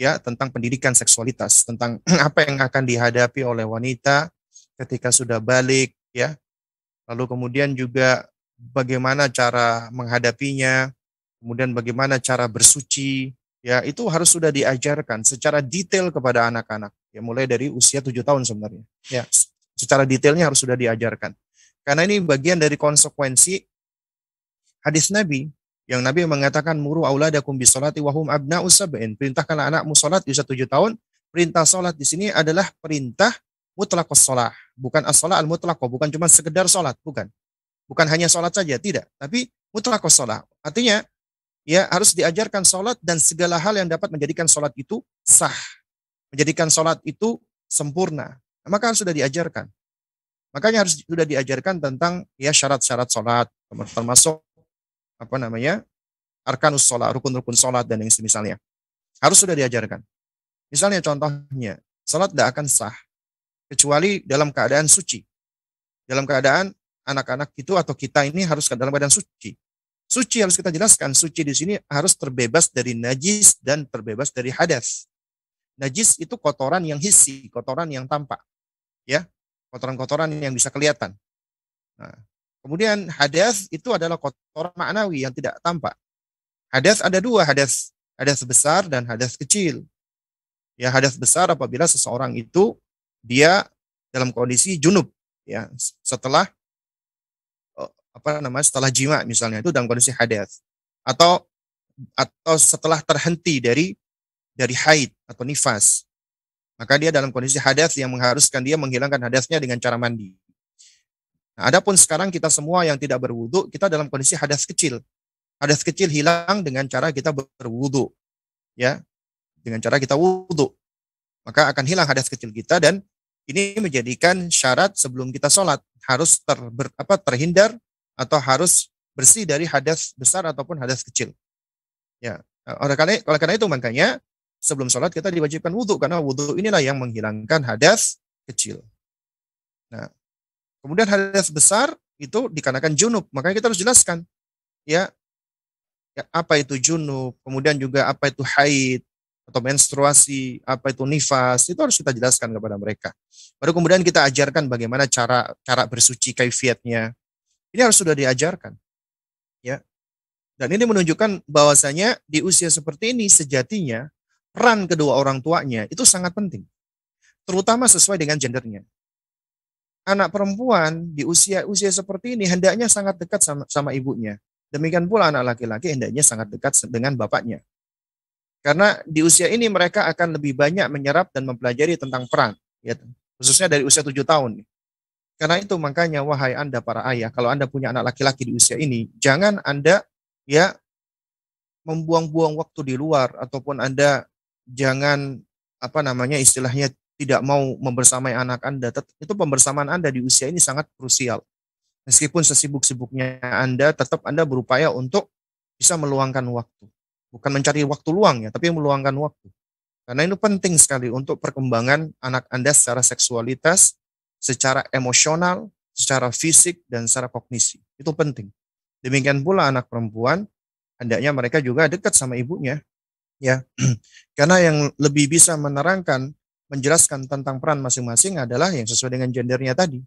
ya tentang pendidikan seksualitas, tentang [clears throat] apa yang akan dihadapi oleh wanita ketika sudah balik ya. Lalu kemudian juga bagaimana cara menghadapinya, kemudian bagaimana cara bersuci, ya itu harus sudah diajarkan secara detail kepada anak-anak. Ya mulai dari usia tujuh tahun sebenarnya. Ya, secara detailnya harus sudah diajarkan. Karena ini bagian dari konsekuensi hadis Nabi yang Nabi mengatakan muru auladakum bisolati wahum abna usabain Perintahkanlah anakmu solat di usia tujuh tahun. Perintah solat di sini adalah perintah Mutlakoh sholat. Bukan as almutlakoh, al bukan cuma sekedar sholat, bukan. Bukan hanya sholat saja, tidak. Tapi mutlakoh sholat. Artinya, ya harus diajarkan sholat dan segala hal yang dapat menjadikan sholat itu sah. Menjadikan sholat itu sempurna. Maka harus sudah diajarkan. Makanya harus sudah diajarkan tentang ya syarat-syarat sholat, termasuk apa namanya arkanus sholat, rukun-rukun sholat dan yang semisalnya. Harus sudah diajarkan. Misalnya contohnya, sholat tidak akan sah kecuali dalam keadaan suci. Dalam keadaan anak-anak itu atau kita ini harus dalam keadaan suci. Suci harus kita jelaskan, suci di sini harus terbebas dari najis dan terbebas dari hadas. Najis itu kotoran yang hisi, kotoran yang tampak. Ya, kotoran-kotoran yang bisa kelihatan. Nah, kemudian hadas itu adalah kotoran maknawi yang tidak tampak. Hadas ada dua, hadas hadas besar dan hadas kecil. Ya, hadas besar apabila seseorang itu dia dalam kondisi junub ya setelah oh, apa namanya setelah jima misalnya itu dalam kondisi hadas atau atau setelah terhenti dari dari haid atau nifas maka dia dalam kondisi hadas yang mengharuskan dia menghilangkan hadasnya dengan cara mandi nah, adapun sekarang kita semua yang tidak berwudu kita dalam kondisi hadas kecil hadas kecil hilang dengan cara kita berwudu ya dengan cara kita wudu maka akan hilang hadas kecil kita dan ini menjadikan syarat sebelum kita sholat harus ter, ber, apa, terhindar atau harus bersih dari hadas besar ataupun hadas kecil. Ya, nah, oleh karena, oleh karena itu makanya sebelum sholat kita diwajibkan wudhu karena wudhu inilah yang menghilangkan hadas kecil. Nah, kemudian hadas besar itu dikarenakan junub, makanya kita harus jelaskan. Ya, ya apa itu junub, kemudian juga apa itu haid, atau menstruasi, apa itu nifas, itu harus kita jelaskan kepada mereka. Baru kemudian kita ajarkan bagaimana cara cara bersuci kaifiatnya. Ini harus sudah diajarkan. Ya. Dan ini menunjukkan bahwasanya di usia seperti ini sejatinya peran kedua orang tuanya itu sangat penting. Terutama sesuai dengan gendernya. Anak perempuan di usia-usia seperti ini hendaknya sangat dekat sama, sama ibunya. Demikian pula anak laki-laki hendaknya sangat dekat dengan bapaknya. Karena di usia ini mereka akan lebih banyak menyerap dan mempelajari tentang perang, ya, khususnya dari usia tujuh tahun. Karena itu makanya wahai Anda para ayah, kalau Anda punya anak laki-laki di usia ini, jangan Anda ya membuang-buang waktu di luar ataupun Anda jangan apa namanya istilahnya tidak mau membersamai anak Anda. Itu pembersamaan Anda di usia ini sangat krusial. Meskipun sesibuk-sibuknya Anda, tetap Anda berupaya untuk bisa meluangkan waktu bukan mencari waktu luang ya, tapi meluangkan waktu. Karena ini penting sekali untuk perkembangan anak Anda secara seksualitas, secara emosional, secara fisik, dan secara kognisi. Itu penting. Demikian pula anak perempuan, hendaknya mereka juga dekat sama ibunya. ya [clears throat] Karena yang lebih bisa menerangkan, menjelaskan tentang peran masing-masing adalah yang sesuai dengan gendernya tadi.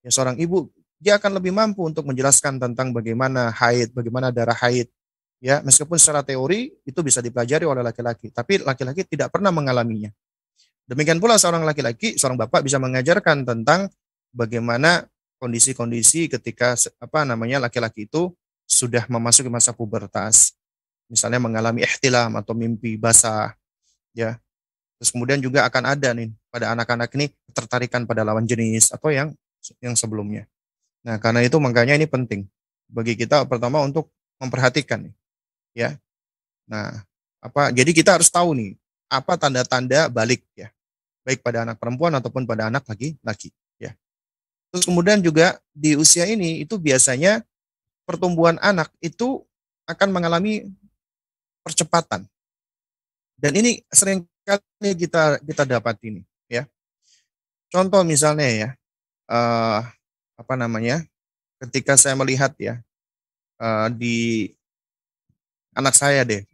Ya, seorang ibu, dia akan lebih mampu untuk menjelaskan tentang bagaimana haid, bagaimana darah haid, ya meskipun secara teori itu bisa dipelajari oleh laki-laki tapi laki-laki tidak pernah mengalaminya demikian pula seorang laki-laki seorang bapak bisa mengajarkan tentang bagaimana kondisi-kondisi ketika apa namanya laki-laki itu sudah memasuki masa pubertas misalnya mengalami ihtilam atau mimpi basah ya terus kemudian juga akan ada nih pada anak-anak ini tertarikan pada lawan jenis atau yang yang sebelumnya nah karena itu makanya ini penting bagi kita pertama untuk memperhatikan nih ya. Nah, apa jadi kita harus tahu nih apa tanda-tanda balik ya. Baik pada anak perempuan ataupun pada anak lagi laki ya. Terus kemudian juga di usia ini itu biasanya pertumbuhan anak itu akan mengalami percepatan. Dan ini seringkali kita kita dapat ini ya. Contoh misalnya ya uh, apa namanya? Ketika saya melihat ya uh, di anak saya deh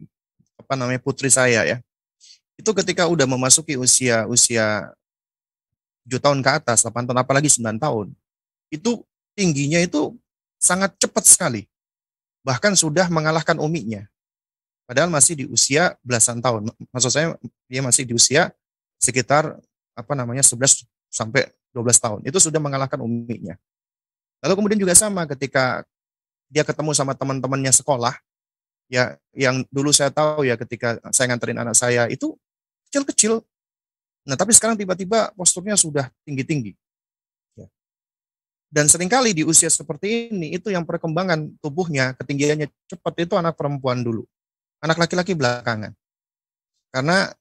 apa namanya putri saya ya itu ketika udah memasuki usia usia 7 tahun ke atas 8 tahun apalagi 9 tahun itu tingginya itu sangat cepat sekali bahkan sudah mengalahkan umiknya padahal masih di usia belasan tahun maksud saya dia masih di usia sekitar apa namanya 11 sampai 12 tahun itu sudah mengalahkan umiknya lalu kemudian juga sama ketika dia ketemu sama teman-temannya sekolah ya yang dulu saya tahu ya ketika saya nganterin anak saya itu kecil-kecil. Nah, tapi sekarang tiba-tiba posturnya sudah tinggi-tinggi. Ya. Dan seringkali di usia seperti ini itu yang perkembangan tubuhnya, ketinggiannya cepat itu anak perempuan dulu. Anak laki-laki belakangan. Karena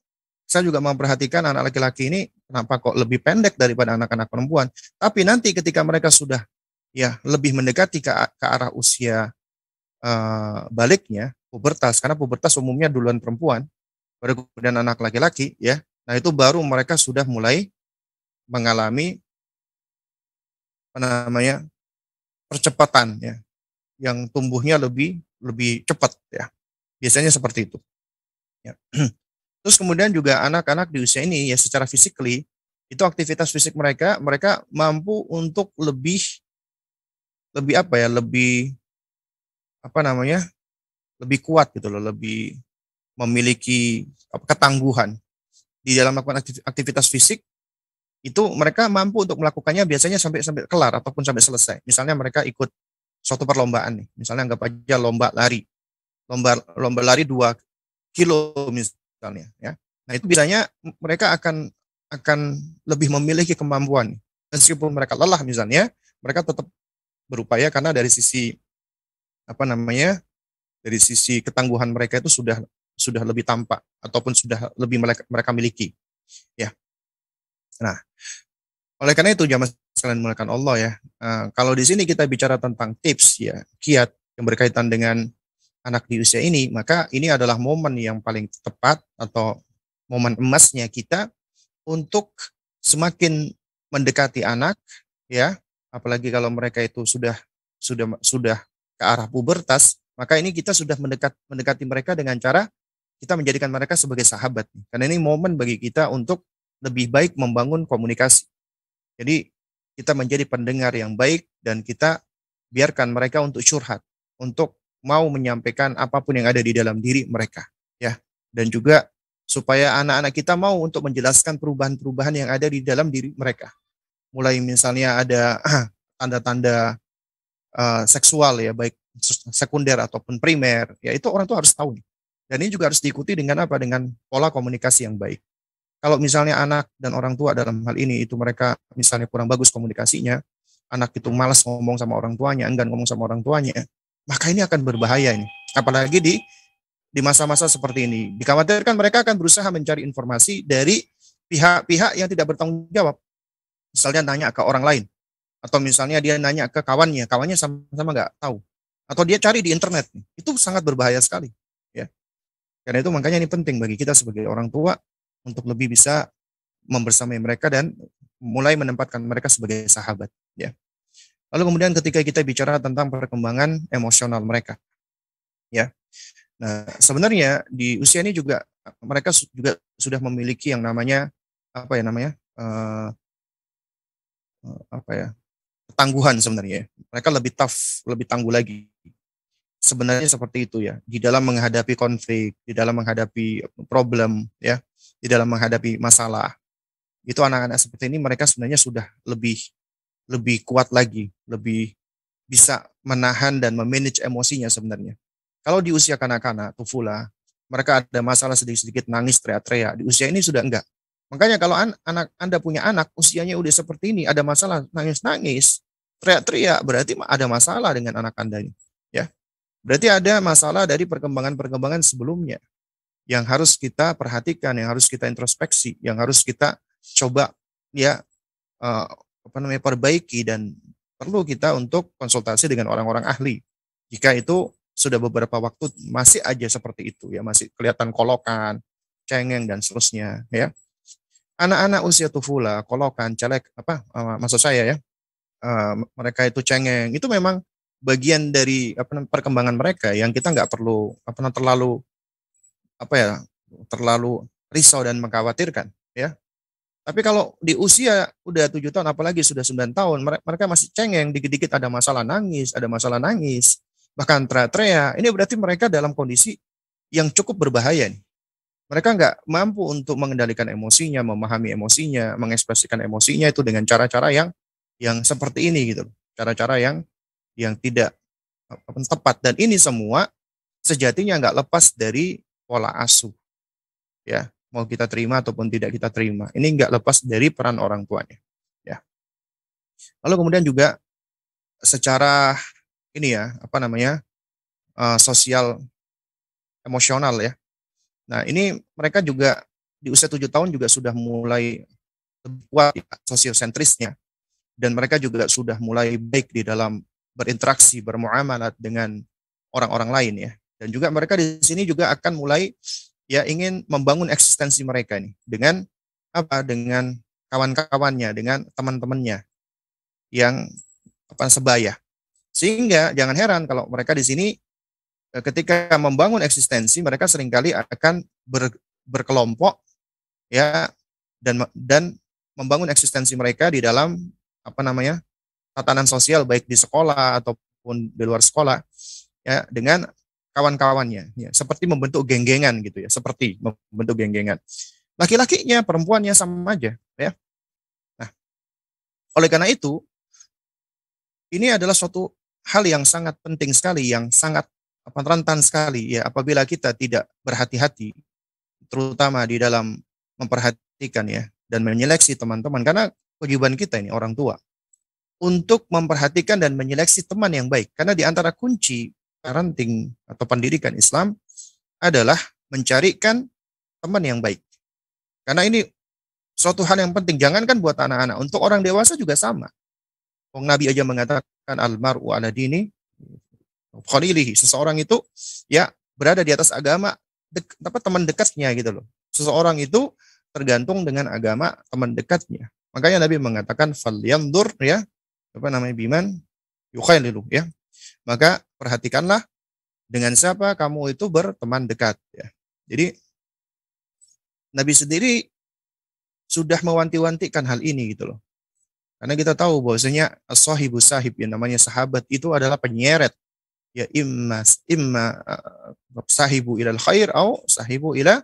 saya juga memperhatikan anak laki-laki ini kenapa kok lebih pendek daripada anak-anak perempuan. Tapi nanti ketika mereka sudah ya lebih mendekati ke, ke arah usia uh, baliknya pubertas karena pubertas umumnya duluan perempuan baru kemudian anak laki-laki ya nah itu baru mereka sudah mulai mengalami apa namanya percepatan ya yang tumbuhnya lebih lebih cepat ya biasanya seperti itu ya. [clears throat] terus kemudian juga anak-anak di usia ini ya secara fisikly itu aktivitas fisik mereka mereka mampu untuk lebih lebih apa ya lebih apa namanya lebih kuat gitu loh, lebih memiliki ketangguhan di dalam melakukan aktivitas fisik itu mereka mampu untuk melakukannya biasanya sampai sampai kelar ataupun sampai selesai. Misalnya mereka ikut suatu perlombaan nih, misalnya anggap aja lomba lari, lomba lomba lari dua kilo misalnya, ya. Nah itu biasanya mereka akan akan lebih memiliki kemampuan meskipun mereka lelah misalnya, mereka tetap berupaya karena dari sisi apa namanya dari sisi ketangguhan mereka itu sudah sudah lebih tampak ataupun sudah lebih mereka, miliki ya nah oleh karena itu jamaah sekalian mulakan Allah ya uh, kalau di sini kita bicara tentang tips ya kiat yang berkaitan dengan anak di usia ini maka ini adalah momen yang paling tepat atau momen emasnya kita untuk semakin mendekati anak ya apalagi kalau mereka itu sudah sudah sudah ke arah pubertas, maka ini kita sudah mendekat mendekati mereka dengan cara kita menjadikan mereka sebagai sahabat. Karena ini momen bagi kita untuk lebih baik membangun komunikasi. Jadi kita menjadi pendengar yang baik dan kita biarkan mereka untuk curhat, untuk mau menyampaikan apapun yang ada di dalam diri mereka, ya. Dan juga supaya anak-anak kita mau untuk menjelaskan perubahan-perubahan yang ada di dalam diri mereka. Mulai misalnya ada [clears throat] tanda-tanda uh, seksual ya baik sekunder ataupun primer ya itu orang tua harus tahu nih. dan ini juga harus diikuti dengan apa dengan pola komunikasi yang baik kalau misalnya anak dan orang tua dalam hal ini itu mereka misalnya kurang bagus komunikasinya anak itu malas ngomong sama orang tuanya enggan ngomong sama orang tuanya maka ini akan berbahaya ini apalagi di di masa-masa seperti ini dikhawatirkan mereka akan berusaha mencari informasi dari pihak-pihak yang tidak bertanggung jawab misalnya nanya ke orang lain atau misalnya dia nanya ke kawannya, kawannya sama-sama nggak tahu, atau dia cari di internet, itu sangat berbahaya sekali, ya. Karena itu makanya ini penting bagi kita sebagai orang tua untuk lebih bisa membersamai mereka dan mulai menempatkan mereka sebagai sahabat, ya. Lalu kemudian ketika kita bicara tentang perkembangan emosional mereka, ya. Nah, sebenarnya di usia ini juga mereka juga sudah memiliki yang namanya apa ya namanya? Uh, apa ya tangguhan sebenarnya. Mereka lebih tough, lebih tangguh lagi. Sebenarnya seperti itu ya, di dalam menghadapi konflik, di dalam menghadapi problem ya, di dalam menghadapi masalah. Itu anak-anak seperti ini mereka sebenarnya sudah lebih lebih kuat lagi, lebih bisa menahan dan memanage emosinya sebenarnya. Kalau di usia kanak-kanak, tufula, mereka ada masalah sedikit-sedikit nangis teriak-teriak. Di usia ini sudah enggak. Makanya kalau an anak Anda punya anak usianya udah seperti ini, ada masalah nangis-nangis, teriak-teriak, berarti ada masalah dengan anak Anda ini, ya. Berarti ada masalah dari perkembangan-perkembangan sebelumnya yang harus kita perhatikan, yang harus kita introspeksi, yang harus kita coba ya uh, apa namanya perbaiki dan perlu kita untuk konsultasi dengan orang-orang ahli. Jika itu sudah beberapa waktu masih aja seperti itu ya, masih kelihatan kolokan, cengeng dan seterusnya ya anak-anak usia tufula, kolokan, celek, apa uh, maksud saya ya, uh, mereka itu cengeng, itu memang bagian dari apa perkembangan mereka yang kita nggak perlu apa terlalu apa ya terlalu risau dan mengkhawatirkan ya. Tapi kalau di usia udah tujuh tahun, apalagi sudah 9 tahun, mereka masih cengeng, dikit-dikit ada masalah nangis, ada masalah nangis, bahkan teriak-teriak. Ini berarti mereka dalam kondisi yang cukup berbahaya. Nih mereka nggak mampu untuk mengendalikan emosinya, memahami emosinya, mengekspresikan emosinya itu dengan cara-cara yang yang seperti ini gitu, cara-cara yang yang tidak tepat dan ini semua sejatinya nggak lepas dari pola asuh, ya mau kita terima ataupun tidak kita terima, ini nggak lepas dari peran orang tuanya, ya. Lalu kemudian juga secara ini ya apa namanya uh, sosial emosional ya Nah ini mereka juga di usia tujuh tahun juga sudah mulai kuat ya, sosiosentrisnya dan mereka juga sudah mulai baik di dalam berinteraksi bermuamalat dengan orang-orang lain ya dan juga mereka di sini juga akan mulai ya ingin membangun eksistensi mereka ini dengan apa dengan kawan-kawannya dengan teman-temannya yang apa sebaya sehingga jangan heran kalau mereka di sini Eh, ketika membangun eksistensi mereka seringkali akan ber, berkelompok ya dan dan membangun eksistensi mereka di dalam apa namanya tatanan sosial baik di sekolah ataupun di luar sekolah ya dengan kawan-kawannya ya seperti membentuk genggengan gitu ya seperti membentuk genggengan laki-lakinya perempuannya sama aja ya nah oleh karena itu ini adalah suatu hal yang sangat penting sekali yang sangat akan rentan sekali ya apabila kita tidak berhati-hati terutama di dalam memperhatikan ya dan menyeleksi teman-teman karena kewajiban kita ini orang tua untuk memperhatikan dan menyeleksi teman yang baik karena di antara kunci parenting atau pendidikan Islam adalah mencarikan teman yang baik. Karena ini suatu hal yang penting jangankan buat anak-anak, untuk orang dewasa juga sama. Wong Nabi aja mengatakan almaru ala dini Khalilihi, seseorang itu ya berada di atas agama dek, apa teman dekatnya gitu loh. Seseorang itu tergantung dengan agama teman dekatnya. Makanya Nabi mengatakan falyandur ya, apa namanya biman yukhailu ya. Maka perhatikanlah dengan siapa kamu itu berteman dekat ya. Jadi Nabi sendiri sudah mewanti-wantikan hal ini gitu loh. Karena kita tahu bahwasanya as-sahibu sahib yang namanya sahabat itu adalah penyeret ya imma imma eh, sahibu ilal khair atau sahibu ila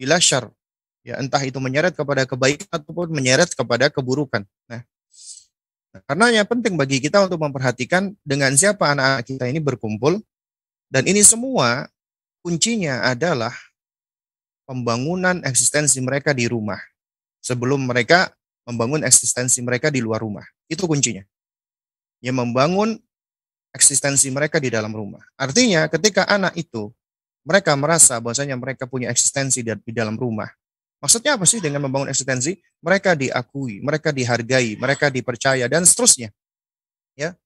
ila syar. Ya entah itu menyeret kepada kebaikan ataupun menyeret kepada keburukan. Nah, nah, karena yang penting bagi kita untuk memperhatikan dengan siapa anak-anak kita ini berkumpul dan ini semua kuncinya adalah pembangunan eksistensi mereka di rumah sebelum mereka membangun eksistensi mereka di luar rumah. Itu kuncinya. Yang membangun eksistensi mereka di dalam rumah. Artinya ketika anak itu mereka merasa bahwasanya mereka punya eksistensi di dalam rumah. Maksudnya apa sih dengan membangun eksistensi? Mereka diakui, mereka dihargai, mereka dipercaya dan seterusnya. Ya.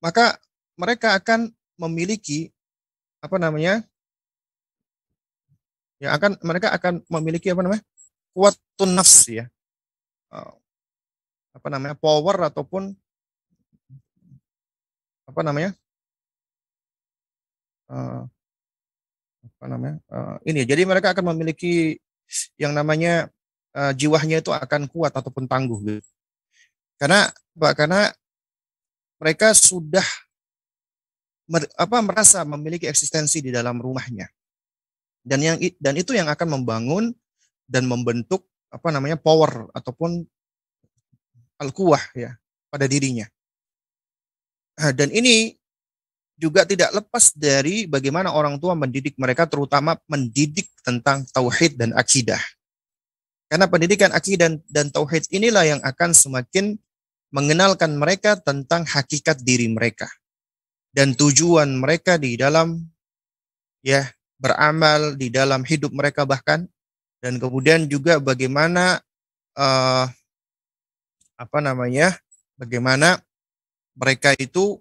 Maka mereka akan memiliki apa namanya? Ya akan mereka akan memiliki apa namanya? Kuat tunas ya. Oh. Apa namanya? power ataupun apa namanya uh, apa namanya uh, ini ya, jadi mereka akan memiliki yang namanya uh, eh, jiwanya itu akan kuat ataupun tangguh gitu. karena Pak, karena mereka sudah mer, apa merasa memiliki eksistensi di dalam rumahnya dan yang dan itu yang akan membangun dan membentuk apa namanya power ataupun al kuah ya pada dirinya Nah, dan ini juga tidak lepas dari bagaimana orang tua mendidik mereka, terutama mendidik tentang tauhid dan akidah. Karena pendidikan akidah dan, dan tauhid inilah yang akan semakin mengenalkan mereka tentang hakikat diri mereka dan tujuan mereka di dalam ya beramal di dalam hidup mereka bahkan dan kemudian juga bagaimana uh, apa namanya bagaimana mereka itu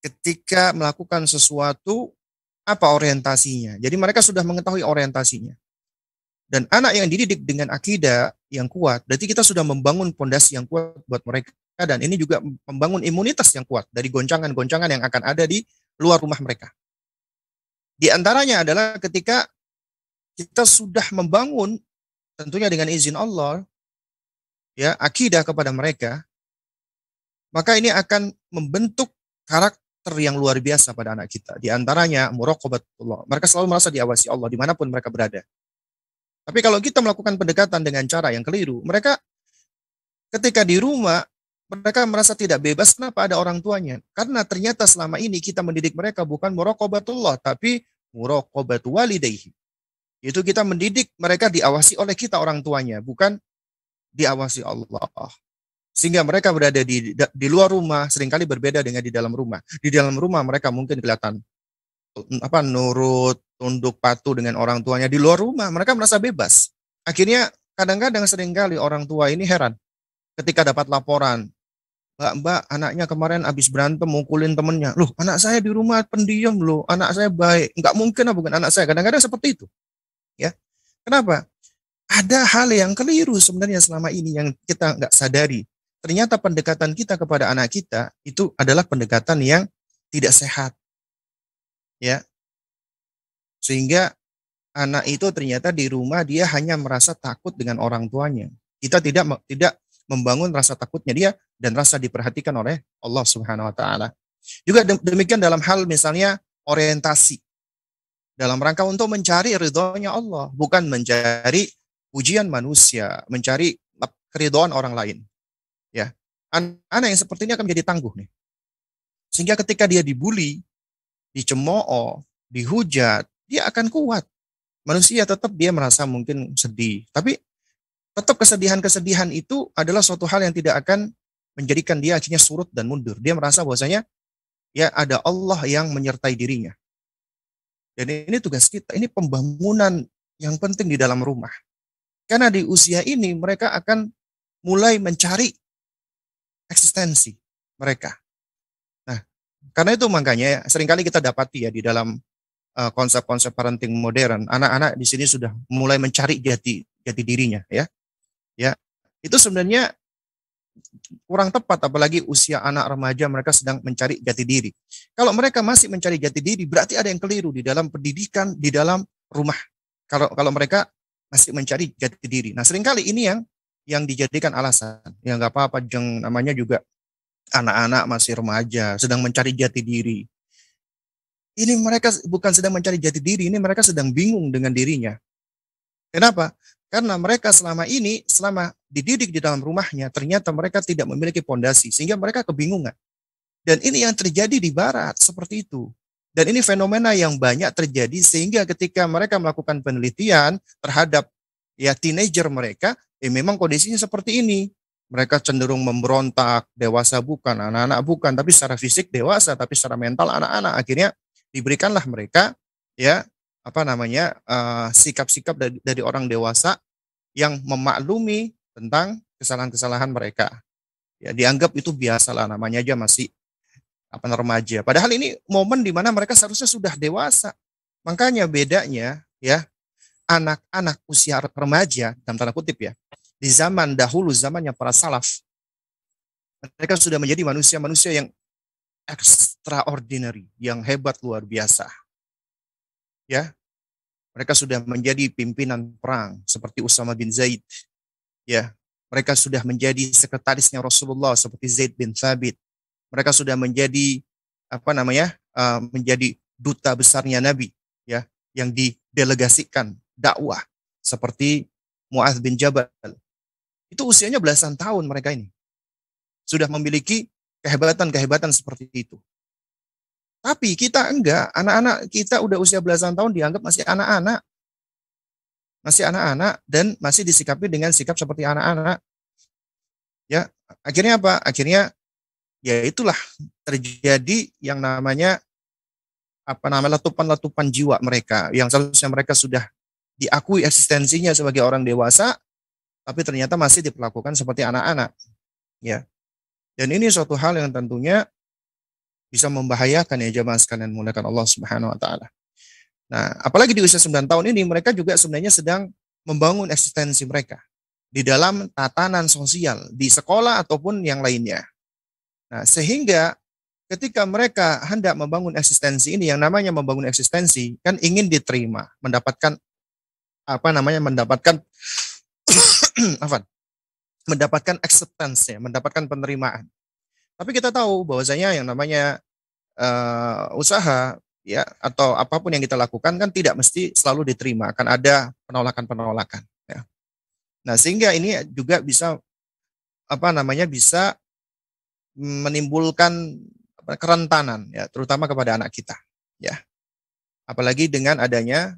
ketika melakukan sesuatu apa orientasinya. Jadi mereka sudah mengetahui orientasinya. Dan anak yang dididik dengan akidah yang kuat, berarti kita sudah membangun pondasi yang kuat buat mereka dan ini juga membangun imunitas yang kuat dari goncangan-goncangan yang akan ada di luar rumah mereka. Di antaranya adalah ketika kita sudah membangun tentunya dengan izin Allah ya akidah kepada mereka maka ini akan membentuk karakter yang luar biasa pada anak kita. Di antaranya muraqabatullah. Mereka selalu merasa diawasi Allah dimanapun mereka berada. Tapi kalau kita melakukan pendekatan dengan cara yang keliru, mereka ketika di rumah mereka merasa tidak bebas kenapa ada orang tuanya. Karena ternyata selama ini kita mendidik mereka bukan muraqabatullah tapi muraqabat walidayhi. Itu kita mendidik mereka diawasi oleh kita orang tuanya, bukan diawasi Allah sehingga mereka berada di di luar rumah seringkali berbeda dengan di dalam rumah. Di dalam rumah mereka mungkin kelihatan mm, apa nurut, tunduk patuh dengan orang tuanya. Di luar rumah mereka merasa bebas. Akhirnya kadang-kadang seringkali orang tua ini heran ketika dapat laporan Mbak-mbak anaknya kemarin habis berantem mukulin temennya. Loh anak saya di rumah pendiam loh. Anak saya baik. Enggak mungkin lah bukan anak saya. Kadang-kadang seperti itu. ya Kenapa? Ada hal yang keliru sebenarnya selama ini yang kita nggak sadari ternyata pendekatan kita kepada anak kita itu adalah pendekatan yang tidak sehat. Ya. Sehingga anak itu ternyata di rumah dia hanya merasa takut dengan orang tuanya. Kita tidak tidak membangun rasa takutnya dia dan rasa diperhatikan oleh Allah Subhanahu wa taala. Juga demikian dalam hal misalnya orientasi. Dalam rangka untuk mencari ridhonya Allah, bukan mencari pujian manusia, mencari keridhaan orang lain. Ya, anak-anak yang seperti ini akan menjadi tangguh nih. Sehingga ketika dia dibully, dicemooh, dihujat, dia akan kuat. Manusia tetap dia merasa mungkin sedih, tapi tetap kesedihan-kesedihan itu adalah suatu hal yang tidak akan menjadikan dia akhirnya surut dan mundur. Dia merasa bahwasanya ya ada Allah yang menyertai dirinya. Dan ini tugas kita, ini pembangunan yang penting di dalam rumah. Karena di usia ini mereka akan mulai mencari eksistensi mereka. Nah, karena itu makanya seringkali kita dapati ya di dalam eh, konsep-konsep uh, parenting modern, anak-anak di sini sudah mulai mencari jati jati dirinya ya. Ya. Itu sebenarnya kurang tepat apalagi usia anak remaja mereka sedang mencari jati diri. Kalau mereka masih mencari jati diri berarti ada yang keliru di dalam pendidikan, di dalam rumah. Kalau kalau mereka masih mencari jati diri. Nah, seringkali ini yang yang dijadikan alasan. Ya nggak apa-apa, jeng namanya juga anak-anak masih remaja, sedang mencari jati diri. Ini mereka bukan sedang mencari jati diri, ini mereka sedang bingung dengan dirinya. Kenapa? Karena mereka selama ini, selama dididik di dalam rumahnya, ternyata mereka tidak memiliki pondasi, sehingga mereka kebingungan. Dan ini yang terjadi di Barat, seperti itu. Dan ini fenomena yang banyak terjadi sehingga ketika mereka melakukan penelitian terhadap ya teenager mereka, eh, memang kondisinya seperti ini. Mereka cenderung memberontak, dewasa bukan, anak-anak bukan, tapi secara fisik dewasa, tapi secara mental anak-anak. Akhirnya diberikanlah mereka ya apa namanya eh, sikap-sikap uh, dari, dari orang dewasa yang memaklumi tentang kesalahan-kesalahan mereka. Ya dianggap itu biasalah namanya aja masih apa remaja. Padahal ini momen di mana mereka seharusnya sudah dewasa. Makanya bedanya ya anak-anak usia remaja, dalam tanda kutip ya, di zaman dahulu, zamannya para salaf, mereka sudah menjadi manusia-manusia yang extraordinary, yang hebat luar biasa. Ya, mereka sudah menjadi pimpinan perang seperti Usama bin Zaid. Ya, mereka sudah menjadi sekretarisnya Rasulullah seperti Zaid bin Thabit. Mereka sudah menjadi apa namanya? Eh, menjadi duta besarnya Nabi ya yang didelegasikan dakwah seperti Muaz bin Jabal. Itu usianya belasan tahun mereka ini. Sudah memiliki kehebatan-kehebatan seperti itu. Tapi kita enggak, anak-anak kita udah usia belasan tahun dianggap masih anak-anak. Masih anak-anak dan masih disikapi dengan sikap seperti anak-anak. Ya, akhirnya apa? Akhirnya ya itulah terjadi yang namanya apa namanya letupan-letupan jiwa mereka yang seharusnya mereka sudah diakui eksistensinya sebagai orang dewasa, tapi ternyata masih diperlakukan seperti anak-anak. Ya. Dan ini suatu hal yang tentunya bisa membahayakan ya jamaah sekalian menggunakan Allah Subhanahu wa taala. Nah, apalagi di usia 9 tahun ini mereka juga sebenarnya sedang membangun eksistensi mereka di dalam tatanan sosial di sekolah ataupun yang lainnya. Nah, sehingga ketika mereka hendak membangun eksistensi ini yang namanya membangun eksistensi kan ingin diterima, mendapatkan apa namanya mendapatkan apa [clears throat] mendapatkan acceptance ya, mendapatkan penerimaan. Tapi kita tahu bahwasanya yang namanya uh, usaha ya atau apapun yang kita lakukan kan tidak mesti selalu diterima, akan ada penolakan-penolakan ya. Nah, sehingga ini juga bisa apa namanya bisa menimbulkan kerentanan ya, terutama kepada anak kita ya. Apalagi dengan adanya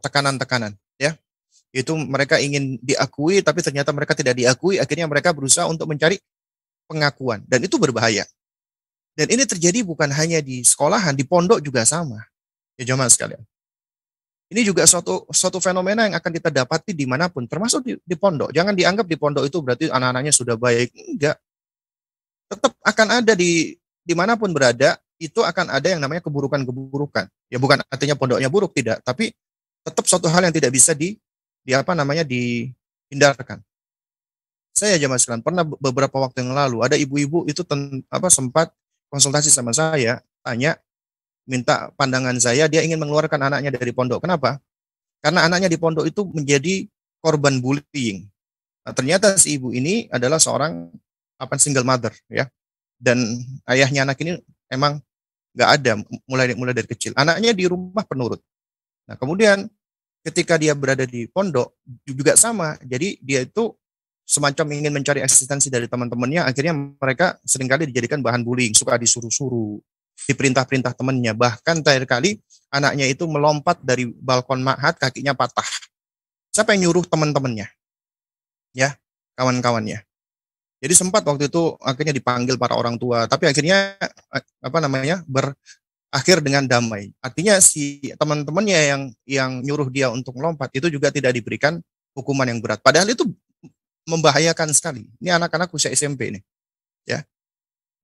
tekanan-tekanan ya itu mereka ingin diakui tapi ternyata mereka tidak diakui akhirnya mereka berusaha untuk mencari pengakuan dan itu berbahaya dan ini terjadi bukan hanya di sekolahan di pondok juga sama ya jaman sekalian ini juga suatu suatu fenomena yang akan kita dapati dimanapun termasuk di, di pondok jangan dianggap di pondok itu berarti anak-anaknya sudah baik enggak tetap akan ada di dimanapun berada itu akan ada yang namanya keburukan-keburukan ya bukan artinya pondoknya buruk tidak tapi tetap suatu hal yang tidak bisa di, di apa namanya dihindarkan. Saya jamaah sekalian pernah beberapa waktu yang lalu ada ibu-ibu itu ten, apa sempat konsultasi sama saya, tanya minta pandangan saya, dia ingin mengeluarkan anaknya dari pondok. Kenapa? Karena anaknya di pondok itu menjadi korban bullying. Nah, ternyata si ibu ini adalah seorang apa single mother ya. Dan ayahnya anak ini emang nggak ada mulai mulai dari kecil. Anaknya di rumah penurut. Nah, kemudian ketika dia berada di pondok juga sama. Jadi dia itu semacam ingin mencari eksistensi dari teman-temannya, akhirnya mereka seringkali dijadikan bahan bullying, suka disuruh-suruh, diperintah-perintah temannya. Bahkan terakhir kali anaknya itu melompat dari balkon makhat, kakinya patah. Siapa yang nyuruh teman-temannya? Ya, kawan-kawannya. Jadi sempat waktu itu akhirnya dipanggil para orang tua, tapi akhirnya eh, apa namanya ber, akhir dengan damai. Artinya si teman-temannya yang yang nyuruh dia untuk melompat itu juga tidak diberikan hukuman yang berat. Padahal itu membahayakan sekali. Ini anak-anak usia SMP ini. Ya.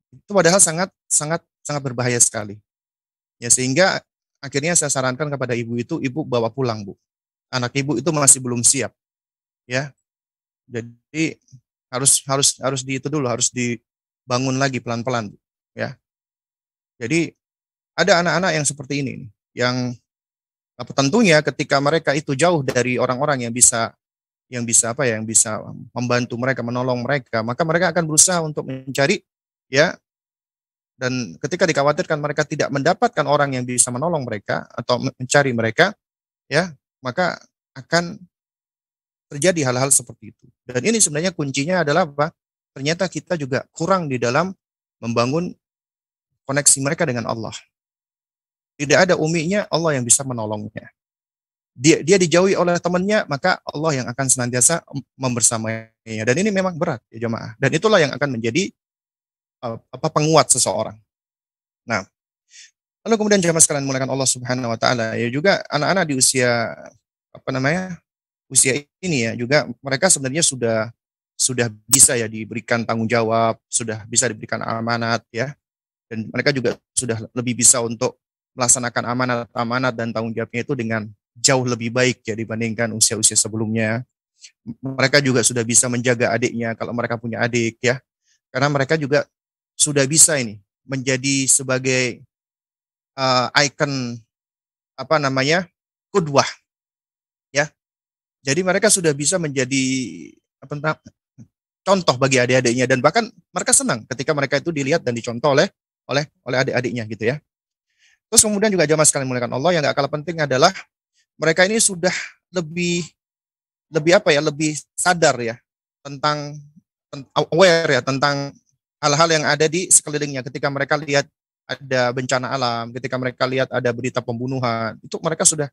Itu padahal sangat sangat sangat berbahaya sekali. Ya sehingga akhirnya saya sarankan kepada ibu itu ibu bawa pulang, Bu. Anak ibu itu masih belum siap. Ya. Jadi harus harus harus di itu dulu, harus dibangun lagi pelan-pelan, Bu. Ya. Jadi ada anak-anak yang seperti ini yang apa tentunya ketika mereka itu jauh dari orang-orang yang bisa yang bisa apa ya yang bisa membantu mereka menolong mereka maka mereka akan berusaha untuk mencari ya dan ketika dikhawatirkan mereka tidak mendapatkan orang yang bisa menolong mereka atau mencari mereka ya maka akan terjadi hal-hal seperti itu dan ini sebenarnya kuncinya adalah apa ternyata kita juga kurang di dalam membangun koneksi mereka dengan Allah tidak ada uminya, Allah yang bisa menolongnya. Dia, dia dijauhi oleh temannya, maka Allah yang akan senantiasa membersamainya. Dan ini memang berat ya jemaah. Dan itulah yang akan menjadi uh, apa penguat seseorang. Nah, lalu kemudian jemaah sekalian mulakan Allah Subhanahu wa taala ya juga anak-anak di usia apa namanya? usia ini ya juga mereka sebenarnya sudah sudah bisa ya diberikan tanggung jawab, sudah bisa diberikan amanat ya. Dan mereka juga sudah lebih bisa untuk melaksanakan amanat-amanat dan tanggung jawabnya itu dengan jauh lebih baik ya dibandingkan usia-usia sebelumnya. Mereka juga sudah bisa menjaga adiknya kalau mereka punya adik ya. Karena mereka juga sudah bisa ini menjadi sebagai uh, eh, ikon apa namanya? kedua Ya. Jadi mereka sudah bisa menjadi apa contoh bagi adik-adiknya dan bahkan mereka senang ketika mereka itu dilihat dan dicontoh oleh oleh oleh adik-adiknya gitu ya. Terus kemudian juga jamaah sekali mulakan Allah yang gak kalah penting adalah mereka ini sudah lebih lebih apa ya lebih sadar ya tentang aware ya tentang hal-hal yang ada di sekelilingnya ketika mereka lihat ada bencana alam, ketika mereka lihat ada berita pembunuhan, itu mereka sudah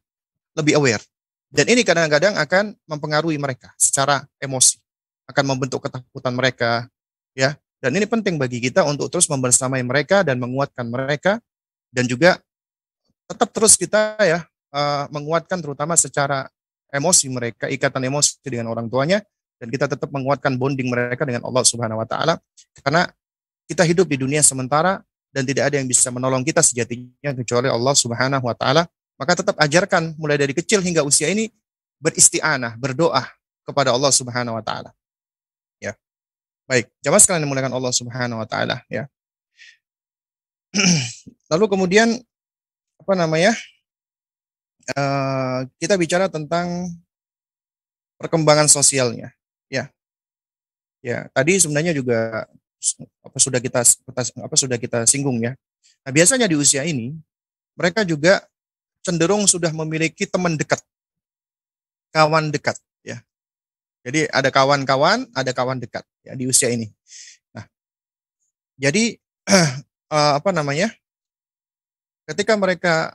lebih aware. Dan ini kadang-kadang akan mempengaruhi mereka secara emosi, akan membentuk ketakutan mereka, ya. Dan ini penting bagi kita untuk terus membersamai mereka dan menguatkan mereka dan juga tetap terus kita ya uh, menguatkan terutama secara emosi mereka, ikatan emosi dengan orang tuanya dan kita tetap menguatkan bonding mereka dengan Allah Subhanahu wa taala karena kita hidup di dunia sementara dan tidak ada yang bisa menolong kita sejatinya kecuali Allah Subhanahu wa taala. Maka tetap ajarkan mulai dari kecil hingga usia ini beristianah, berdoa kepada Allah Subhanahu wa taala. Ya. Baik, jamaah sekalian dimuliakan Allah Subhanahu wa taala, ya. [clears throat] Lalu kemudian apa namanya? Uh, kita bicara tentang perkembangan sosialnya. Ya, ya tadi sebenarnya juga apa sudah kita apa sudah kita singgung ya. Nah biasanya di usia ini mereka juga cenderung sudah memiliki teman dekat, kawan dekat ya. Jadi ada kawan-kawan, ada kawan dekat ya di usia ini. Nah, jadi [clears throat] uh, apa namanya? Ketika mereka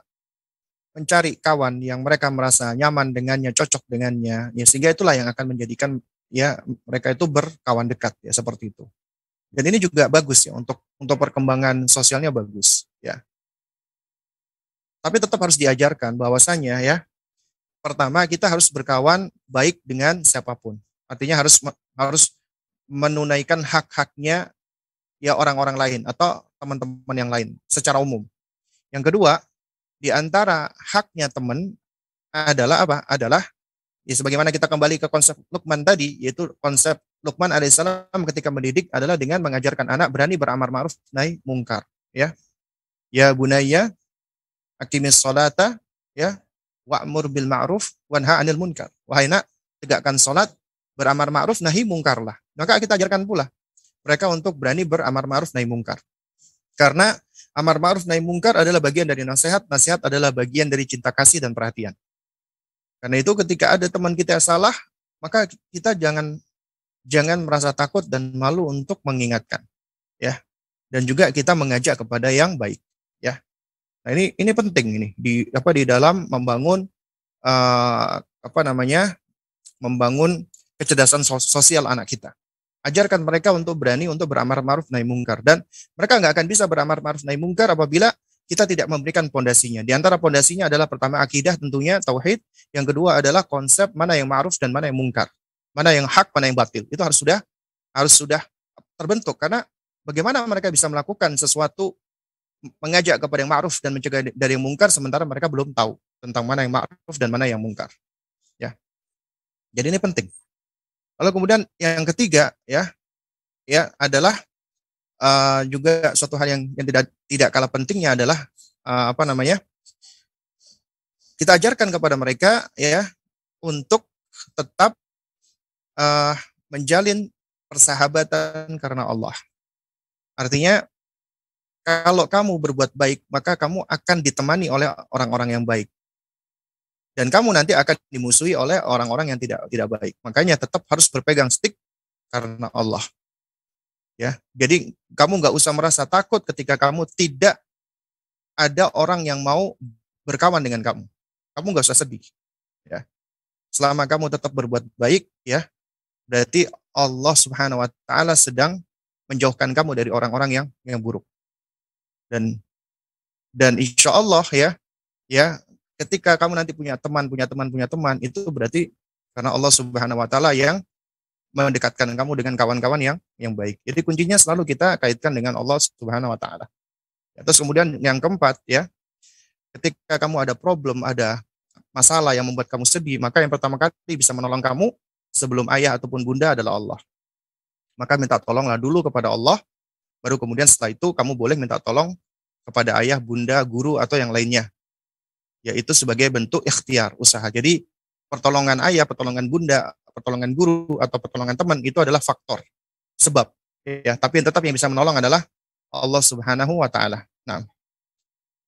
mencari kawan yang mereka merasa nyaman dengannya, cocok dengannya, ya sehingga itulah yang akan menjadikan ya mereka itu berkawan dekat ya seperti itu. Dan ini juga bagus ya untuk untuk perkembangan sosialnya bagus ya. Tapi tetap harus diajarkan bahwasanya ya pertama kita harus berkawan baik dengan siapapun. Artinya harus harus menunaikan hak-haknya ya orang-orang lain atau teman-teman yang lain secara umum. Yang kedua, di antara haknya teman adalah apa? Adalah ya sebagaimana kita kembali ke konsep Lukman tadi, yaitu konsep Lukman alaihissalam ketika mendidik adalah dengan mengajarkan anak berani beramar ma'ruf nahi mungkar, ya. Ya bunayya akimis sholata ya wa'mur bil ma'ruf wanha 'anil munkar. Wahai nak, tegakkan salat, beramar ma'ruf nahi mungkarlah. Maka kita ajarkan pula mereka untuk berani beramar ma'ruf nahi mungkar. Karena amar ma'ruf nahi mungkar adalah bagian dari nasihat, nasihat adalah bagian dari cinta kasih dan perhatian. Karena itu ketika ada teman kita yang salah, maka kita jangan jangan merasa takut dan malu untuk mengingatkan, ya. Dan juga kita mengajak kepada yang baik, ya. Nah ini ini penting ini di apa di dalam membangun uh, apa namanya membangun kecerdasan sosial anak kita. Ajarkan mereka untuk berani untuk beramar ma'ruf naik mungkar dan mereka nggak akan bisa beramar ma'ruf naik mungkar apabila kita tidak memberikan pondasinya. Di antara pondasinya adalah pertama akidah tentunya tauhid, yang kedua adalah konsep mana yang ma'ruf dan mana yang mungkar, mana yang hak, mana yang batil. Itu harus sudah harus sudah terbentuk karena bagaimana mereka bisa melakukan sesuatu mengajak kepada yang ma'ruf dan mencegah dari yang mungkar sementara mereka belum tahu tentang mana yang ma'ruf dan mana yang mungkar. Ya. Jadi ini penting. Lalu kemudian yang ketiga ya ya adalah uh, juga suatu hal yang yang tidak tidak kalah pentingnya adalah uh, apa namanya? Kita ajarkan kepada mereka ya untuk tetap uh, menjalin persahabatan karena Allah. Artinya kalau kamu berbuat baik, maka kamu akan ditemani oleh orang-orang yang baik dan kamu nanti akan dimusuhi oleh orang-orang yang tidak tidak baik. Makanya tetap harus berpegang stick karena Allah. Ya, jadi kamu nggak usah merasa takut ketika kamu tidak ada orang yang mau berkawan dengan kamu. Kamu nggak usah sedih. Ya, selama kamu tetap berbuat baik, ya, berarti Allah Subhanahu Wa Taala sedang menjauhkan kamu dari orang-orang yang yang buruk. Dan dan insya Allah ya, ya ketika kamu nanti punya teman, punya teman, punya teman, itu berarti karena Allah Subhanahu wa taala yang mendekatkan kamu dengan kawan-kawan yang yang baik. Jadi kuncinya selalu kita kaitkan dengan Allah Subhanahu wa taala. Terus kemudian yang keempat ya, ketika kamu ada problem, ada masalah yang membuat kamu sedih, maka yang pertama kali bisa menolong kamu sebelum ayah ataupun bunda adalah Allah. Maka minta tolonglah dulu kepada Allah, baru kemudian setelah itu kamu boleh minta tolong kepada ayah, bunda, guru atau yang lainnya yaitu sebagai bentuk ikhtiar usaha. Jadi pertolongan ayah, pertolongan bunda, pertolongan guru atau pertolongan teman itu adalah faktor sebab ya, tapi yang tetap yang bisa menolong adalah Allah Subhanahu wa taala. Nah.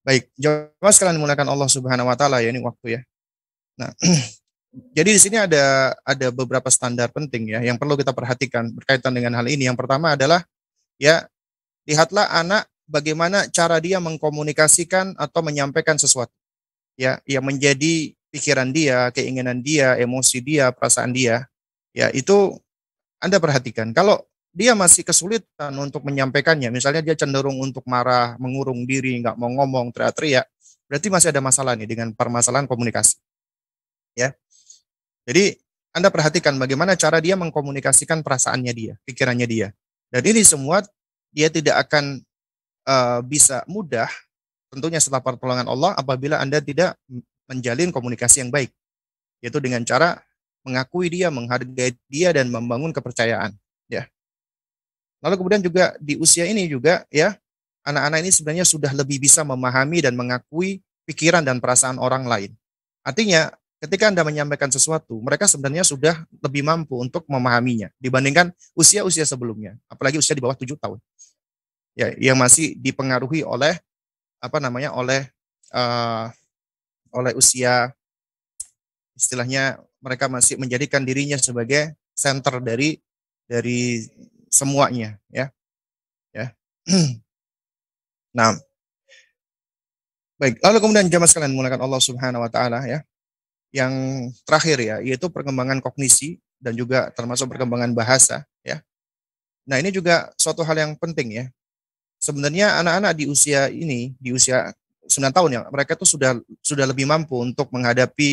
Baik, jawab sekalian menggunakan Allah Subhanahu wa taala ya ini waktu ya. Nah, [clears throat] jadi di sini ada ada beberapa standar penting ya yang perlu kita perhatikan berkaitan dengan hal ini. Yang pertama adalah ya lihatlah anak bagaimana cara dia mengkomunikasikan atau menyampaikan sesuatu ya yang menjadi pikiran dia, keinginan dia, emosi dia, perasaan dia. Ya, itu Anda perhatikan. Kalau dia masih kesulitan untuk menyampaikannya, misalnya dia cenderung untuk marah, mengurung diri, nggak mau ngomong, teriak-teriak, berarti masih ada masalah nih dengan permasalahan komunikasi. Ya. Jadi, Anda perhatikan bagaimana cara dia mengkomunikasikan perasaannya dia, pikirannya dia. Dan ini semua dia tidak akan uh, bisa mudah tentunya setelah pertolongan Allah apabila Anda tidak menjalin komunikasi yang baik, yaitu dengan cara mengakui dia, menghargai dia dan membangun kepercayaan, ya. Lalu kemudian juga di usia ini juga ya, anak-anak ini sebenarnya sudah lebih bisa memahami dan mengakui pikiran dan perasaan orang lain. Artinya, ketika Anda menyampaikan sesuatu, mereka sebenarnya sudah lebih mampu untuk memahaminya dibandingkan usia-usia sebelumnya, apalagi usia di bawah 7 tahun. Ya, yang masih dipengaruhi oleh apa namanya oleh uh, oleh usia istilahnya mereka masih menjadikan dirinya sebagai center dari dari semuanya ya ya [clears throat] nah baik lalu kemudian jamaah sekalian menggunakan Allah Subhanahu Wa Taala ya yang terakhir ya yaitu perkembangan kognisi dan juga termasuk perkembangan bahasa ya nah ini juga suatu hal yang penting ya sebenarnya anak-anak di usia ini, di usia 9 tahun ya, mereka itu sudah sudah lebih mampu untuk menghadapi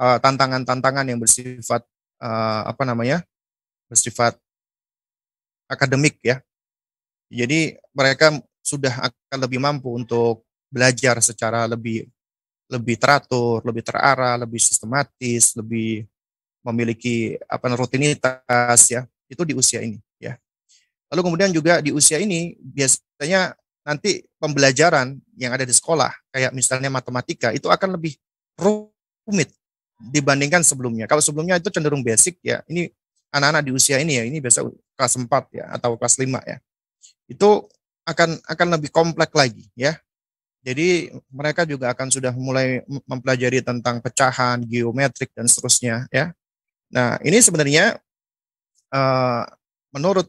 eh, tantangan-tantangan uh, yang bersifat uh, apa namanya? bersifat akademik ya. Jadi mereka sudah akan lebih mampu untuk belajar secara lebih lebih teratur, lebih terarah, lebih sistematis, lebih memiliki apa rutinitas ya. Itu di usia ini. Lalu kemudian juga di usia ini biasanya nanti pembelajaran yang ada di sekolah, kayak misalnya matematika, itu akan lebih rumit dibandingkan sebelumnya. Kalau sebelumnya itu cenderung basic ya, ini anak-anak di usia ini ya, ini biasa kelas 4 ya atau kelas 5 ya. Itu akan akan lebih kompleks lagi ya. Jadi mereka juga akan sudah mulai mempelajari tentang pecahan, geometrik dan seterusnya ya. Nah, ini sebenarnya uh, menurut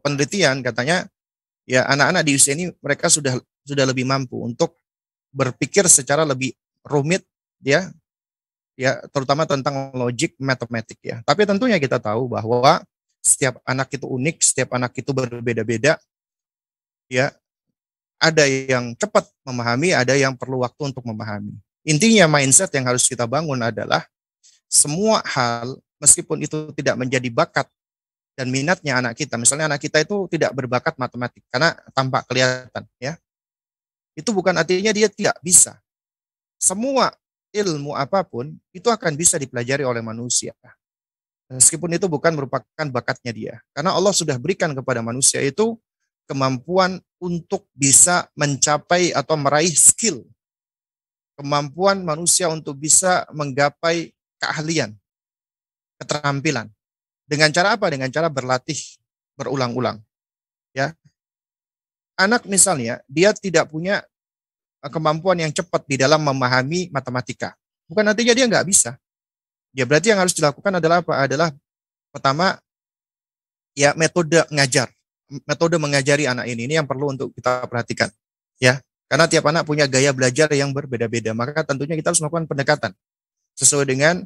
penelitian katanya ya anak-anak di usia ini mereka sudah sudah lebih mampu untuk berpikir secara lebih rumit ya ya terutama tentang logik matematik ya. Tapi tentunya kita tahu bahwa setiap anak itu unik, setiap anak itu berbeda-beda. Ya. Ada yang cepat memahami, ada yang perlu waktu untuk memahami. Intinya mindset yang harus kita bangun adalah semua hal meskipun itu tidak menjadi bakat dan minatnya anak kita. Misalnya anak kita itu tidak berbakat matematik karena tampak kelihatan ya. Itu bukan artinya dia tidak bisa. Semua ilmu apapun itu akan bisa dipelajari oleh manusia. Meskipun itu bukan merupakan bakatnya dia. Karena Allah sudah berikan kepada manusia itu kemampuan untuk bisa mencapai atau meraih skill. Kemampuan manusia untuk bisa menggapai keahlian, keterampilan. Dengan cara apa? Dengan cara berlatih berulang-ulang. Ya. Anak misalnya, dia tidak punya eh, kemampuan yang cepat di dalam memahami matematika. Bukan artinya dia nggak bisa. Ya berarti yang harus dilakukan adalah apa? Adalah pertama ya metode ngajar. Metode mengajari anak ini ini yang perlu untuk kita perhatikan. Ya. Karena tiap anak punya gaya belajar yang berbeda-beda, maka tentunya kita harus melakukan pendekatan sesuai dengan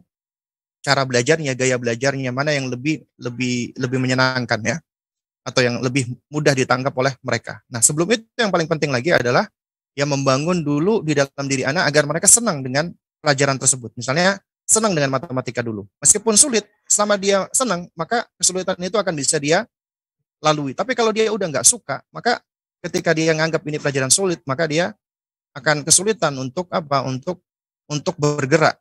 cara belajarnya, gaya belajarnya mana yang lebih lebih lebih menyenangkan ya atau yang lebih mudah ditangkap oleh mereka. Nah, sebelum itu yang paling penting lagi adalah ya membangun dulu di dalam diri anak agar mereka senang dengan pelajaran tersebut. Misalnya senang dengan matematika dulu. Meskipun sulit, selama dia senang, maka kesulitan itu akan bisa dia lalui. Tapi kalau dia udah nggak suka, maka ketika dia nganggap ini pelajaran sulit, maka dia akan kesulitan untuk apa? Untuk untuk bergerak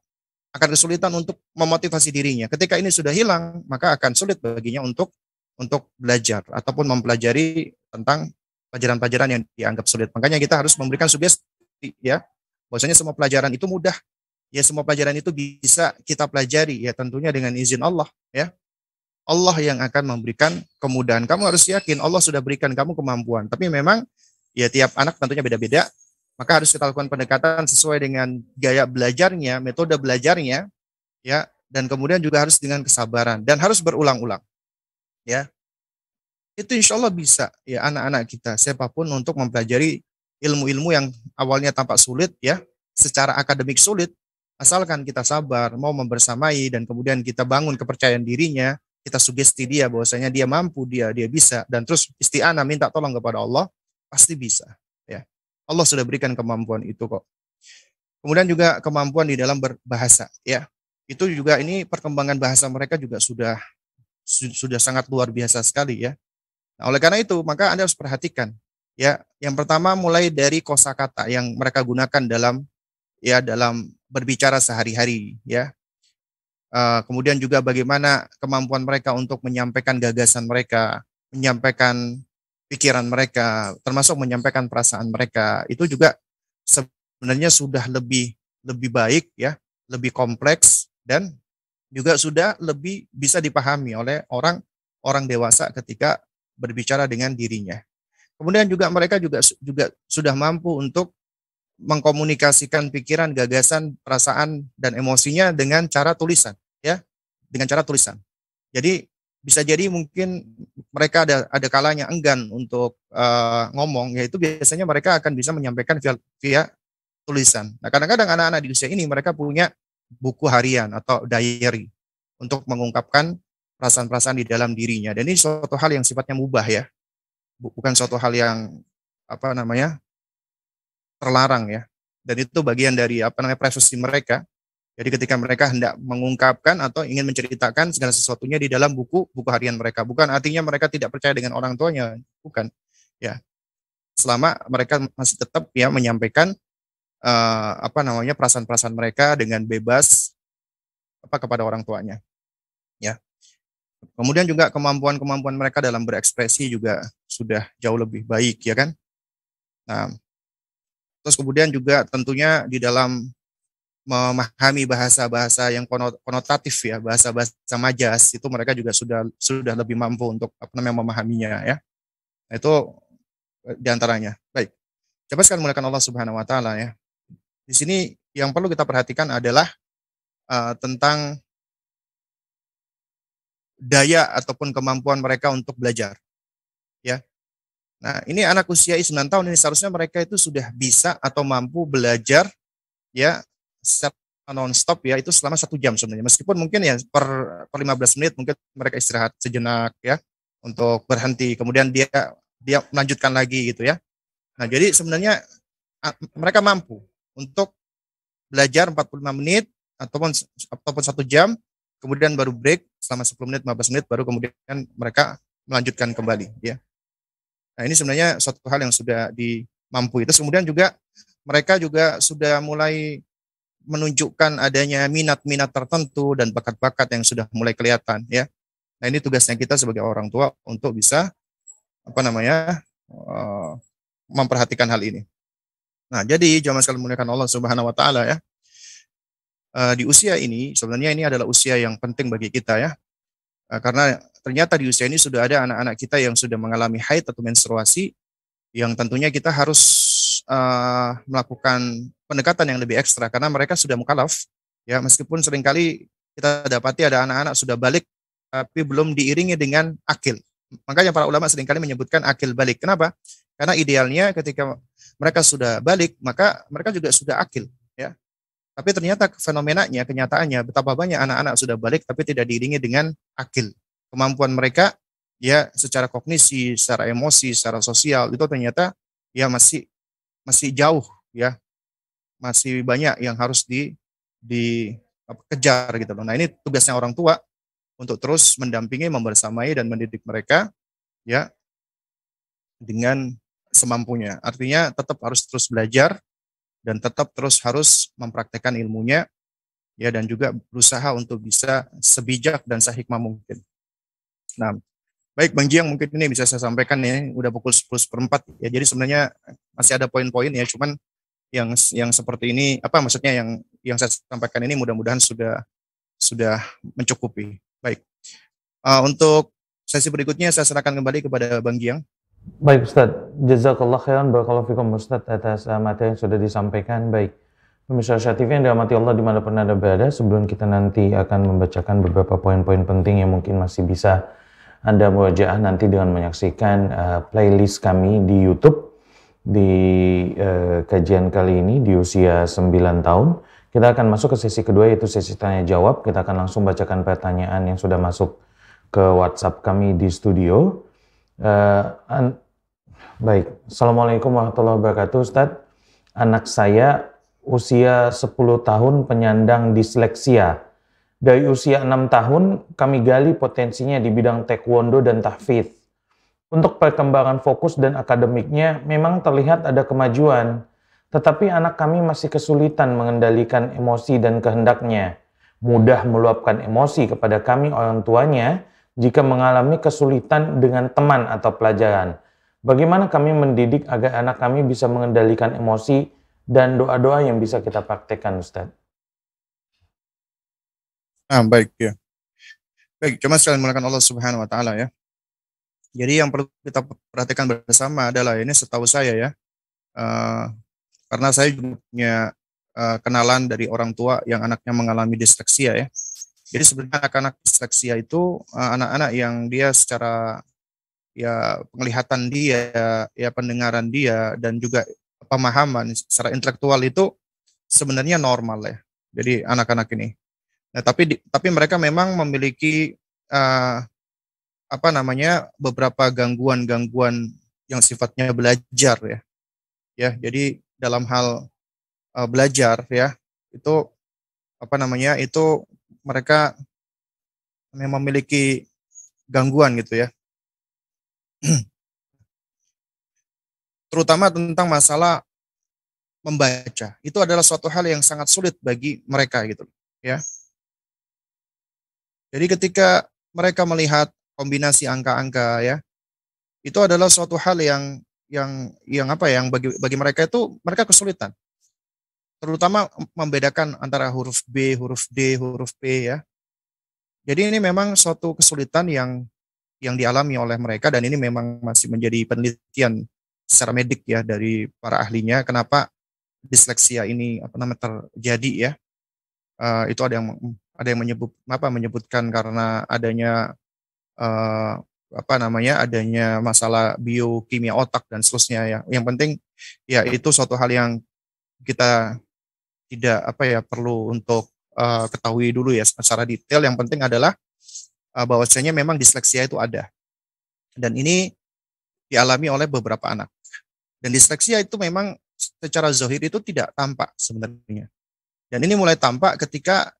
akan kesulitan untuk memotivasi dirinya. Ketika ini sudah hilang, maka akan sulit baginya untuk untuk belajar ataupun mempelajari tentang pelajaran-pelajaran yang dianggap sulit. Makanya kita harus memberikan sugesti ya. Bahwasanya semua pelajaran itu mudah. Ya semua pelajaran itu bisa kita pelajari ya tentunya dengan izin Allah ya. Allah yang akan memberikan kemudahan. Kamu harus yakin Allah sudah berikan kamu kemampuan. Tapi memang ya tiap anak tentunya beda-beda maka harus kita lakukan pendekatan sesuai dengan gaya belajarnya, metode belajarnya, ya, dan kemudian juga harus dengan kesabaran dan harus berulang-ulang, ya. Itu insya Allah bisa ya anak-anak kita siapapun untuk mempelajari ilmu-ilmu yang awalnya tampak sulit ya, secara akademik sulit, asalkan kita sabar, mau membersamai dan kemudian kita bangun kepercayaan dirinya, kita sugesti dia bahwasanya dia mampu, dia dia bisa dan terus isti'anah minta tolong kepada Allah, pasti bisa. Allah sudah berikan kemampuan itu kok. Kemudian juga kemampuan di dalam berbahasa, ya. Itu juga ini perkembangan bahasa mereka juga sudah sudah sangat luar biasa sekali ya. Nah, oleh karena itu, maka Anda harus perhatikan ya. Yang pertama mulai dari kosakata yang mereka gunakan dalam ya dalam berbicara sehari-hari ya. Eh, kemudian juga bagaimana kemampuan mereka untuk menyampaikan gagasan mereka, menyampaikan pikiran mereka, termasuk menyampaikan perasaan mereka itu juga sebenarnya sudah lebih lebih baik ya, lebih kompleks dan juga sudah lebih bisa dipahami oleh orang orang dewasa ketika berbicara dengan dirinya. Kemudian juga mereka juga juga sudah mampu untuk mengkomunikasikan pikiran, gagasan, perasaan dan emosinya dengan cara tulisan, ya, dengan cara tulisan. Jadi bisa jadi mungkin mereka ada ada kalanya enggan untuk uh, ngomong yaitu biasanya mereka akan bisa menyampaikan via, via tulisan. Nah, kadang-kadang anak-anak di usia ini mereka punya buku harian atau diary untuk mengungkapkan perasaan-perasaan di dalam dirinya. Dan ini suatu hal yang sifatnya mubah ya. Bukan suatu hal yang apa namanya? terlarang ya. Dan itu bagian dari apa namanya privasi mereka jadi ketika mereka hendak mengungkapkan atau ingin menceritakan segala sesuatunya di dalam buku buku harian mereka, bukan artinya mereka tidak percaya dengan orang tuanya, bukan. Ya, selama mereka masih tetap ya menyampaikan uh, apa namanya perasaan-perasaan mereka dengan bebas apa kepada orang tuanya, ya. Kemudian juga kemampuan-kemampuan mereka dalam berekspresi juga sudah jauh lebih baik, ya kan? Nah, terus kemudian juga tentunya di dalam memahami bahasa-bahasa yang konotatif ya, bahasa-bahasa majas itu mereka juga sudah sudah lebih mampu untuk apa namanya memahaminya ya. Nah, itu eh, diantaranya. Baik. Coba sekarang mulakan Allah Subhanahu wa taala ya. Di sini yang perlu kita perhatikan adalah uh, tentang daya ataupun kemampuan mereka untuk belajar. Ya. Nah, ini anak usia 9 tahun ini seharusnya mereka itu sudah bisa atau mampu belajar ya secara non-stop ya itu selama satu jam sebenarnya meskipun mungkin ya per per 15 menit mungkin mereka istirahat sejenak ya untuk berhenti kemudian dia dia melanjutkan lagi gitu ya nah jadi sebenarnya mereka mampu untuk belajar 45 menit ataupun ataupun satu jam kemudian baru break selama 10 menit 15 menit baru kemudian mereka melanjutkan kembali ya nah ini sebenarnya suatu hal yang sudah dimampu itu kemudian juga mereka juga sudah mulai menunjukkan adanya minat-minat tertentu dan bakat-bakat yang sudah mulai kelihatan ya. Nah ini tugasnya kita sebagai orang tua untuk bisa apa namanya uh, memperhatikan hal ini. Nah jadi jama'ah sekali muliakan Allah Subhanahu Wa Taala ya uh, di usia ini sebenarnya ini adalah usia yang penting bagi kita ya uh, karena ternyata di usia ini sudah ada anak-anak kita yang sudah mengalami haid atau menstruasi yang tentunya kita harus uh, melakukan pendekatan yang lebih ekstra karena mereka sudah mukalaf ya meskipun seringkali kita dapati ada anak-anak sudah balik tapi belum diiringi dengan akil makanya para ulama seringkali menyebutkan akil balik kenapa karena idealnya ketika mereka sudah balik maka mereka juga sudah akil ya tapi ternyata fenomenanya kenyataannya betapa banyak anak-anak sudah balik tapi tidak diiringi dengan akil kemampuan mereka ya secara kognisi secara emosi secara sosial itu ternyata ya masih masih jauh ya masih banyak yang harus di di kejar gitu loh. Nah ini tugasnya orang tua untuk terus mendampingi, membersamai dan mendidik mereka ya dengan semampunya. Artinya tetap harus terus belajar dan tetap terus harus mempraktekkan ilmunya ya dan juga berusaha untuk bisa sebijak dan sehikmah mungkin. Nah, Baik Bang Giang mungkin ini bisa saya sampaikan ya, udah pukul 10 seperempat ya. Jadi sebenarnya masih ada poin-poin ya, cuman yang yang seperti ini apa maksudnya yang yang saya sampaikan ini mudah-mudahan sudah sudah mencukupi. Baik. Uh, untuk sesi berikutnya saya serahkan kembali kepada Bang Giang. Baik Ustaz, jazakallah khairan barakallahu fikum Ustaz atas uh, materi yang sudah disampaikan. Baik. Pemirsa TV yang dirahmati Allah dimanapun Anda berada, sebelum kita nanti akan membacakan beberapa poin-poin penting yang mungkin masih bisa anda mewajah nanti dengan menyaksikan uh, playlist kami di YouTube di uh, kajian kali ini di usia 9 tahun. Kita akan masuk ke sesi kedua yaitu sesi tanya jawab. Kita akan langsung bacakan pertanyaan yang sudah masuk ke WhatsApp kami di studio. Uh, Baik, Assalamualaikum warahmatullahi wabarakatuh Ustadz. Anak saya usia 10 tahun penyandang disleksia dari usia enam tahun, kami gali potensinya di bidang taekwondo dan tahfidz. Untuk perkembangan fokus dan akademiknya memang terlihat ada kemajuan, tetapi anak kami masih kesulitan mengendalikan emosi dan kehendaknya. Mudah meluapkan emosi kepada kami orang tuanya jika mengalami kesulitan dengan teman atau pelajaran. Bagaimana kami mendidik agar anak kami bisa mengendalikan emosi dan doa-doa yang bisa kita praktekkan, Ustadz? Ah, baik ya. Baik, cuma sekali menggunakan Allah Subhanahu wa taala ya. Jadi yang perlu kita perhatikan bersama adalah ini setahu saya ya. Uh, karena saya juga punya uh, kenalan dari orang tua yang anaknya mengalami disleksia ya. Jadi sebenarnya anak-anak disleksia itu anak eh, anak-anak yang dia secara ya penglihatan dia, ya pendengaran dia dan juga pemahaman secara intelektual itu sebenarnya normal ya. Jadi anak-anak ini. Nah, tapi di, tapi mereka memang memiliki uh, apa namanya beberapa gangguan-gangguan yang sifatnya belajar ya. Ya, jadi dalam hal uh, belajar ya, itu apa namanya? itu mereka memang memiliki gangguan gitu ya. [clears throat] Terutama tentang masalah membaca. Itu adalah suatu hal yang sangat sulit bagi mereka gitu ya. Jadi ketika mereka melihat kombinasi angka-angka ya, itu adalah suatu hal yang yang yang apa ya, yang bagi bagi mereka itu mereka kesulitan. Terutama membedakan antara huruf B, huruf D, huruf P ya. Jadi ini memang suatu kesulitan yang yang dialami oleh mereka dan ini memang masih menjadi penelitian secara medik ya dari para ahlinya kenapa disleksia ini apa namanya terjadi ya. Uh, itu ada yang ada yang menyebut apa menyebutkan karena adanya uh, apa namanya adanya masalah biokimia otak dan seterusnya ya. Yang penting ya itu suatu hal yang kita tidak apa ya perlu untuk uh, ketahui dulu ya secara detail. Yang penting adalah uh, bahwasanya memang disleksia itu ada. Dan ini dialami oleh beberapa anak. Dan disleksia itu memang secara zohir itu tidak tampak sebenarnya. Dan ini mulai tampak ketika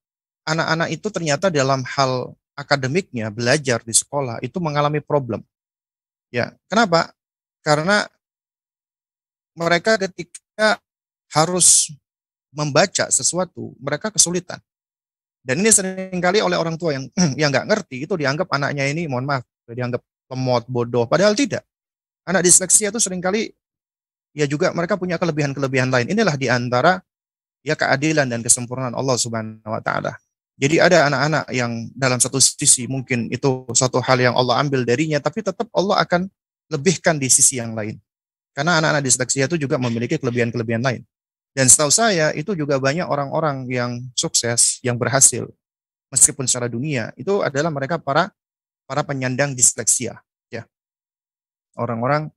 anak-anak itu ternyata dalam hal akademiknya belajar di sekolah itu mengalami problem. Ya, kenapa? Karena mereka ketika harus membaca sesuatu, mereka kesulitan. Dan ini seringkali oleh orang tua yang [clears throat] yang nggak ngerti itu dianggap anaknya ini, mohon maaf, dianggap lemot, bodoh. Padahal tidak. Anak disleksia itu seringkali ya juga mereka punya kelebihan-kelebihan lain. Inilah diantara ya keadilan dan kesempurnaan Allah Subhanahu Wa Taala. Jadi ada anak-anak yang dalam satu sisi mungkin itu satu hal yang Allah ambil darinya, tapi tetap Allah akan lebihkan di sisi yang lain. Karena anak-anak disleksia itu juga memiliki kelebihan-kelebihan lain. Dan setahu saya itu juga banyak orang-orang yang sukses, yang berhasil, meskipun secara dunia, itu adalah mereka para para penyandang disleksia. ya Orang-orang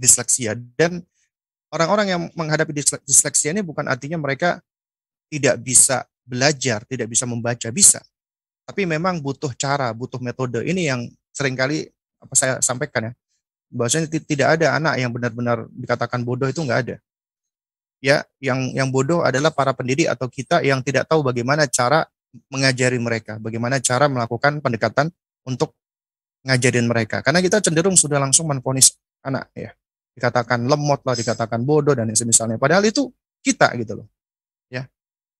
disleksia. Dan orang-orang yang menghadapi disleksia ini bukan artinya mereka tidak bisa belajar, tidak bisa membaca bisa. Tapi memang butuh cara, butuh metode. Ini yang seringkali apa saya sampaikan ya. Bahwasanya tidak ada anak yang benar-benar dikatakan bodoh itu enggak ada. Ya, yang yang bodoh adalah para pendidik atau kita yang tidak tahu bagaimana cara mengajari mereka, bagaimana cara melakukan pendekatan untuk ngajarin mereka. Karena kita cenderung sudah langsung menfonis anak ya. Dikatakan lemot lah, dikatakan bodoh dan yang semisalnya. Padahal itu kita gitu loh.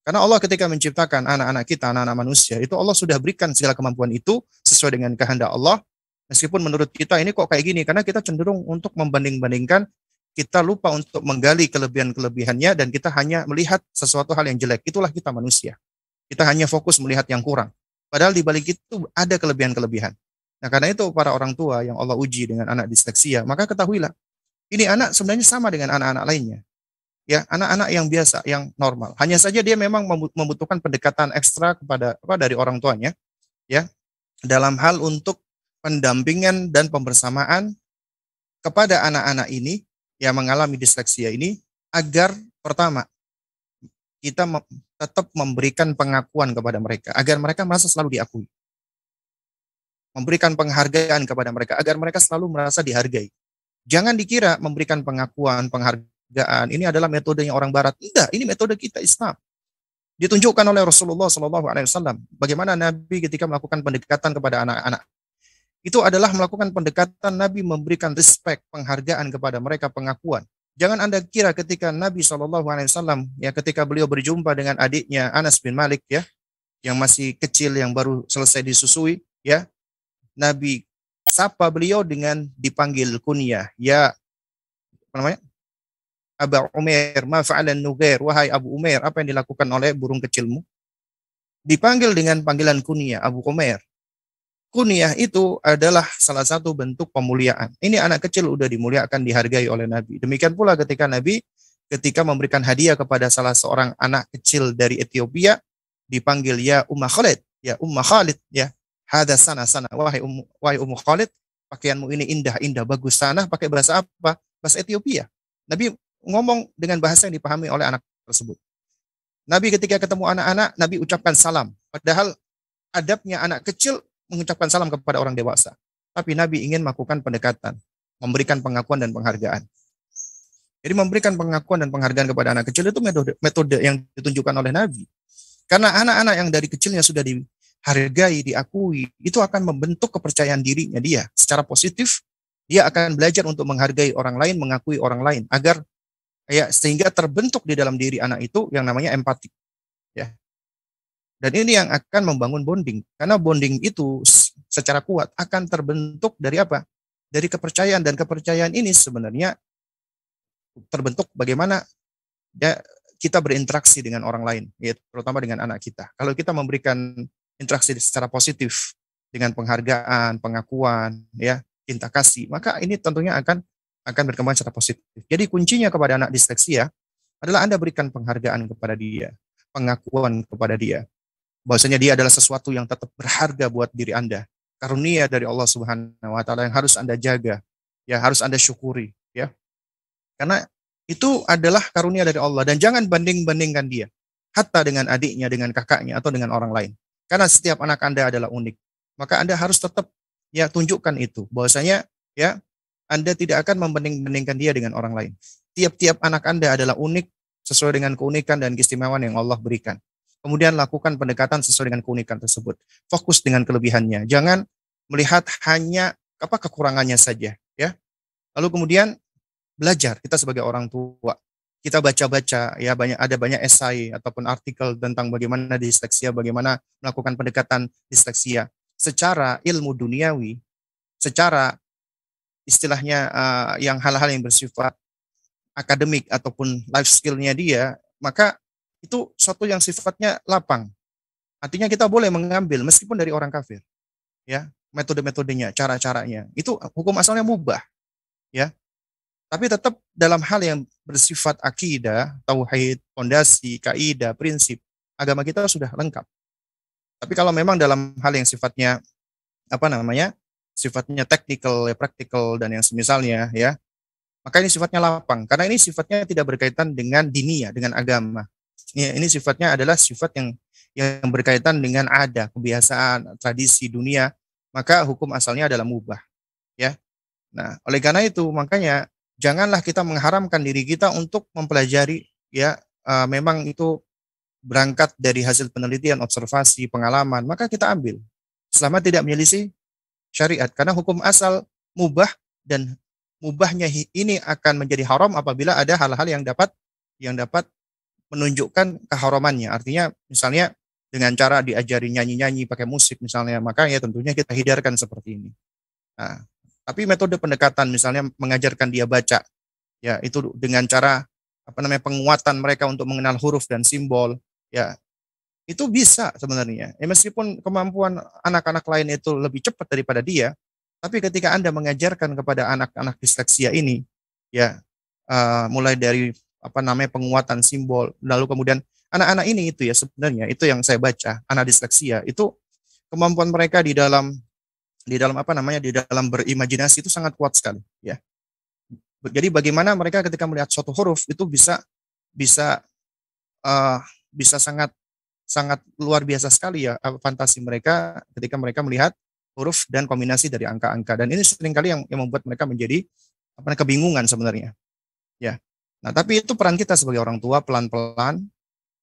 Karena Allah ketika menciptakan anak-anak kita, anak-anak manusia, itu Allah sudah berikan segala kemampuan itu sesuai dengan kehendak Allah. Meskipun menurut kita ini kok kayak gini, karena kita cenderung untuk membanding-bandingkan, kita lupa untuk menggali kelebihan-kelebihannya dan kita hanya melihat sesuatu hal yang jelek. Itulah kita manusia. Kita hanya fokus melihat yang kurang. Padahal di balik itu ada kelebihan-kelebihan. Nah karena itu para orang tua yang Allah uji dengan anak disleksia, maka ketahuilah, ini anak sebenarnya sama dengan anak-anak lainnya ya anak-anak yang biasa yang normal hanya saja dia memang membutuhkan pendekatan ekstra kepada apa dari orang tuanya ya dalam hal untuk pendampingan dan pembersamaan kepada anak-anak ini yang mengalami disleksia ini agar pertama kita tetap memberikan pengakuan kepada mereka agar mereka merasa selalu diakui memberikan penghargaan kepada mereka agar mereka selalu merasa dihargai jangan dikira memberikan pengakuan penghargaan ini adalah metode yang orang barat. Tidak, ini metode kita Islam. Ditunjukkan oleh Rasulullah Shallallahu alaihi wasallam bagaimana Nabi ketika melakukan pendekatan kepada anak-anak. Itu adalah melakukan pendekatan Nabi memberikan respect, penghargaan kepada mereka, pengakuan. Jangan Anda kira ketika Nabi Shallallahu alaihi wasallam ya ketika beliau berjumpa dengan adiknya Anas bin Malik ya yang masih kecil yang baru selesai disusui ya Nabi sapa beliau dengan dipanggil kunyah ya apa namanya Aba Umair, ma fa'alan nugair, wahai Abu Umair, apa yang dilakukan oleh burung kecilmu? Dipanggil dengan panggilan kunia, Abu Umair. Kuniah itu adalah salah satu bentuk pemuliaan. Ini anak kecil udah dimuliakan, dihargai oleh Nabi. Demikian pula ketika Nabi ketika memberikan hadiah kepada salah seorang anak kecil dari Ethiopia dipanggil ya Umma Khalid, ya Umma Khalid, ya hada sana sana wahai um, wahai Ummu Khalid, pakaianmu ini indah-indah bagus sana pakai bahasa apa? Bahasa Ethiopia. Nabi ngomong dengan bahasa yang dipahami oleh anak tersebut. Nabi ketika ketemu anak-anak, Nabi ucapkan salam. Padahal adabnya anak kecil mengucapkan salam kepada orang dewasa. Tapi Nabi ingin melakukan pendekatan, memberikan pengakuan dan penghargaan. Jadi memberikan pengakuan dan penghargaan kepada anak kecil itu metode, metode yang ditunjukkan oleh Nabi. Karena anak-anak yang dari kecilnya sudah dihargai, diakui, itu akan membentuk kepercayaan dirinya dia. Secara positif, dia akan belajar untuk menghargai orang lain, mengakui orang lain, agar ya sehingga terbentuk di dalam diri anak itu yang namanya empati ya dan ini yang akan membangun bonding karena bonding itu secara kuat akan terbentuk dari apa dari kepercayaan dan kepercayaan ini sebenarnya terbentuk bagaimana ya kita berinteraksi dengan orang lain, ya, terutama dengan anak kita. Kalau kita memberikan interaksi secara positif dengan penghargaan, pengakuan, ya, cinta kasih, maka ini tentunya akan akan berkembang secara positif. Jadi kuncinya kepada anak disleksia adalah Anda berikan penghargaan kepada dia, pengakuan kepada dia. Bahwasanya dia adalah sesuatu yang tetap berharga buat diri Anda. Karunia dari Allah Subhanahu wa taala yang harus Anda jaga, ya harus Anda syukuri, ya. Karena itu adalah karunia dari Allah dan jangan banding-bandingkan dia hatta dengan adiknya, dengan kakaknya atau dengan orang lain. Karena setiap anak Anda adalah unik. Maka Anda harus tetap ya tunjukkan itu bahwasanya ya anda tidak akan membanding-bandingkan dia dengan orang lain. Tiap-tiap anak Anda adalah unik sesuai dengan keunikan dan keistimewaan yang Allah berikan. Kemudian lakukan pendekatan sesuai dengan keunikan tersebut. Fokus dengan kelebihannya. Jangan melihat hanya apa kekurangannya saja, ya. Lalu kemudian belajar kita sebagai orang tua. Kita baca-baca ya banyak ada banyak esai ataupun artikel tentang bagaimana disleksia, bagaimana melakukan pendekatan disleksia secara ilmu duniawi, secara istilahnya uh, yang hal-hal yang bersifat akademik ataupun life skill-nya dia, maka itu suatu yang sifatnya lapang. Artinya kita boleh mengambil meskipun dari orang kafir. Ya, metode-metodenya, cara-caranya. Itu hukum asalnya mubah. Ya. Tapi tetap dalam hal yang bersifat akidah, tauhid, fondasi, kaidah, prinsip, agama kita sudah lengkap. Tapi kalau memang dalam hal yang sifatnya apa namanya? sifatnya teknikal, ya, praktikal dan yang semisalnya ya. Maka ini sifatnya lapang karena ini sifatnya tidak berkaitan dengan dini ya, dengan agama. Ini, ini sifatnya adalah sifat yang yang berkaitan dengan ada, kebiasaan, tradisi dunia, maka hukum asalnya adalah mubah. Ya. Nah, oleh karena itu makanya janganlah kita mengharamkan diri kita untuk mempelajari ya uh, memang itu berangkat dari hasil penelitian, observasi, pengalaman, maka kita ambil. Selama tidak menyelisih syariat karena hukum asal mubah dan mubahnya ini akan menjadi haram apabila ada hal-hal yang dapat yang dapat menunjukkan keharamannya. Artinya misalnya dengan cara diajari nyanyi-nyanyi pakai musik misalnya, maka ya tentunya kita hindarkan seperti ini. Nah, tapi metode pendekatan misalnya mengajarkan dia baca, ya itu dengan cara apa namanya penguatan mereka untuk mengenal huruf dan simbol, ya itu bisa sebenarnya. Ya, meskipun kemampuan anak-anak lain itu lebih cepat daripada dia, tapi ketika Anda mengajarkan kepada anak-anak disleksia ini, ya uh, mulai dari apa namanya penguatan simbol, lalu kemudian anak-anak ini itu ya sebenarnya itu yang saya baca, anak disleksia itu kemampuan mereka di dalam di dalam apa namanya di dalam berimajinasi itu sangat kuat sekali, ya. Jadi bagaimana mereka ketika melihat suatu huruf itu bisa bisa uh, bisa sangat sangat luar biasa sekali ya eh, fantasi mereka ketika mereka melihat huruf dan kombinasi dari angka-angka dan ini seringkali yang, yang membuat mereka menjadi apa kebingungan sebenarnya ya nah tapi itu peran kita sebagai orang tua pelan-pelan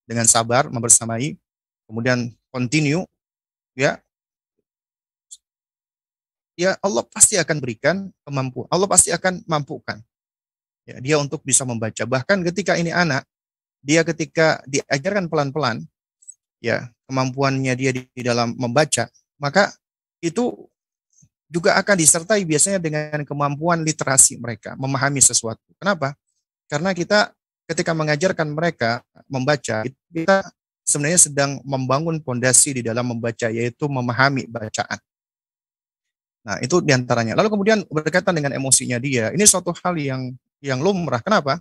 dengan sabar membersamai kemudian continue ya ya Allah pasti akan berikan kemampuan Allah pasti akan mampukan ya dia untuk bisa membaca bahkan ketika ini anak dia ketika diajarkan pelan-pelan ya kemampuannya dia di, di dalam membaca, maka itu juga akan disertai biasanya dengan kemampuan literasi mereka, memahami sesuatu. Kenapa? Karena kita ketika mengajarkan mereka membaca, kita sebenarnya sedang membangun pondasi di dalam membaca, yaitu memahami bacaan. Nah, itu diantaranya. Lalu kemudian berkaitan dengan emosinya dia, ini suatu hal yang yang lumrah. Kenapa?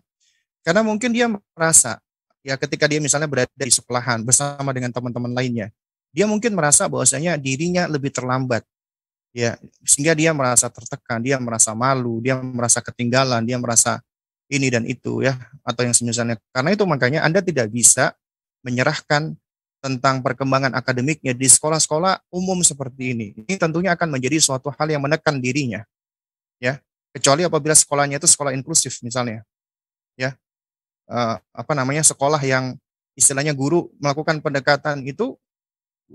Karena mungkin dia merasa ya ketika dia misalnya berada di sekolahan bersama dengan teman-teman lainnya, dia mungkin merasa bahwasanya dirinya lebih terlambat. Ya, sehingga dia merasa tertekan, dia merasa malu, dia merasa ketinggalan, dia merasa ini dan itu ya atau yang semisalnya. Karena itu makanya Anda tidak bisa menyerahkan tentang perkembangan akademiknya di sekolah-sekolah umum seperti ini. Ini tentunya akan menjadi suatu hal yang menekan dirinya. Ya, kecuali apabila sekolahnya itu sekolah inklusif misalnya uh, apa namanya sekolah yang istilahnya guru melakukan pendekatan itu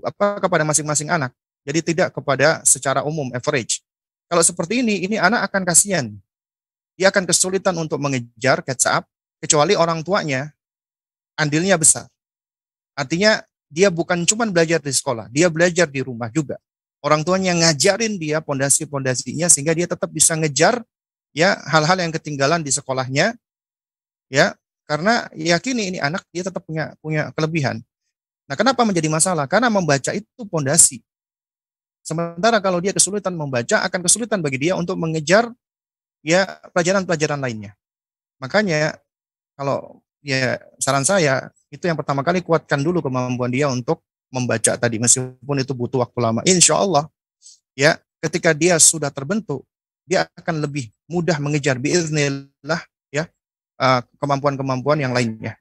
apa kepada masing-masing anak. Jadi tidak kepada secara umum average. Kalau seperti ini, ini anak akan kasihan. Dia akan kesulitan untuk mengejar catch up kecuali orang tuanya andilnya besar. Artinya dia bukan cuma belajar di sekolah, dia belajar di rumah juga. Orang tuanya ngajarin dia pondasi-pondasinya sehingga dia tetap bisa ngejar ya hal-hal yang ketinggalan di sekolahnya ya karena yakini ini anak dia tetap punya punya kelebihan. Nah, kenapa menjadi masalah? Karena membaca itu pondasi. Sementara kalau dia kesulitan membaca akan kesulitan bagi dia untuk mengejar ya pelajaran-pelajaran lainnya. Makanya kalau ya saran saya itu yang pertama kali kuatkan dulu kemampuan dia untuk membaca tadi meskipun itu butuh waktu lama. Insya Allah ya ketika dia sudah terbentuk dia akan lebih mudah mengejar biiznillah Eh, kemampuan-kemampuan yang lainnya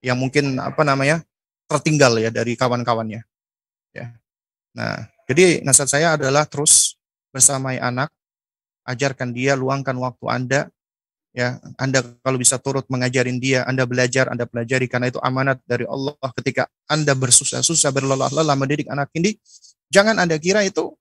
yang mungkin apa namanya tertinggal ya dari kawan-kawannya ya nah jadi nasihat saya adalah terus bersamai anak ajarkan dia luangkan waktu anda ya anda kalau bisa turut mengajarin dia anda belajar anda pelajari karena itu amanat dari Allah ketika anda bersusah-susah berlelah-lelah mendidik anak ini jangan anda kira itu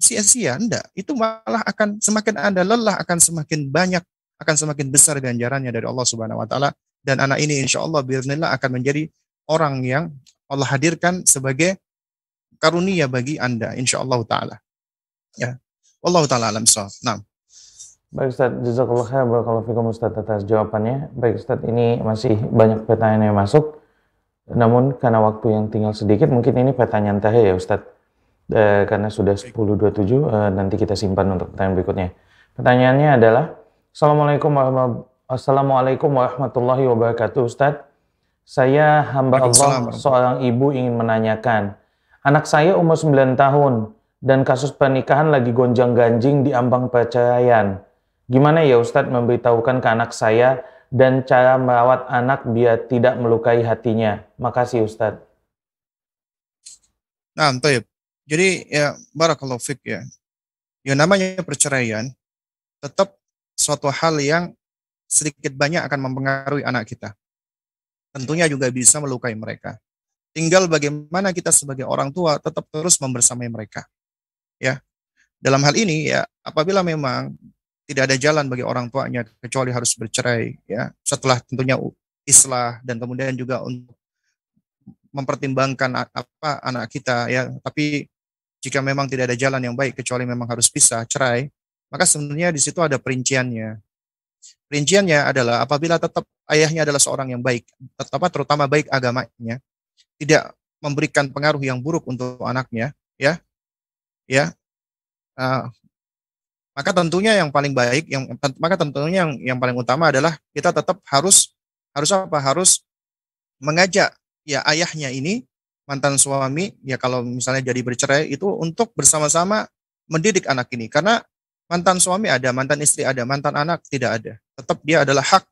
sia-sia anda itu malah akan semakin anda lelah akan semakin banyak akan semakin besar ganjarannya dari Allah Subhanahu wa taala dan anak ini insya Allah biiznillah akan menjadi orang yang Allah hadirkan sebagai karunia bagi Anda insya Allah taala. Ya. Allah taala alam Nah. Baik Ustaz, jazakallah khair barakallahu fikum Ustaz atas jawabannya. Baik Ustaz, ini masih banyak pertanyaan yang masuk. Namun karena waktu yang tinggal sedikit, mungkin ini pertanyaan terakhir ya Ustaz. E, karena sudah 10.27, e, eh, nanti kita simpan untuk pertanyaan berikutnya. Pertanyaannya adalah, Assalamualaikum warahmatullahi, wabarakatuh Ustadz. Saya hamba Allah seorang ibu ingin menanyakan. Anak saya umur 9 tahun dan kasus pernikahan lagi gonjang ganjing di ambang perceraian. Gimana ya Ustadz memberitahukan ke anak saya dan cara merawat anak biar tidak melukai hatinya? Makasih Ustadz. Nah, taib. Jadi ya barakallahu fik ya. Yang namanya perceraian tetap suatu hal yang sedikit banyak akan mempengaruhi anak kita. Tentunya juga bisa melukai mereka. Tinggal bagaimana kita sebagai orang tua tetap terus membersamai mereka. Ya. Dalam hal ini ya apabila memang tidak ada jalan bagi orang tuanya kecuali harus bercerai ya setelah tentunya islah dan kemudian juga untuk mempertimbangkan apa anak kita ya tapi jika memang tidak ada jalan yang baik kecuali memang harus pisah cerai maka sebenarnya di situ ada perinciannya. Perinciannya adalah apabila tetap ayahnya adalah seorang yang baik, tetap terutama baik agamanya, tidak memberikan pengaruh yang buruk untuk anaknya, ya, ya, uh, maka tentunya yang paling baik, yang maka tentunya yang yang paling utama adalah kita tetap harus harus apa? Harus mengajak ya ayahnya ini mantan suami ya kalau misalnya jadi bercerai itu untuk bersama-sama mendidik anak ini karena Mantan suami ada, mantan istri ada, mantan anak tidak ada. Tetap dia adalah hak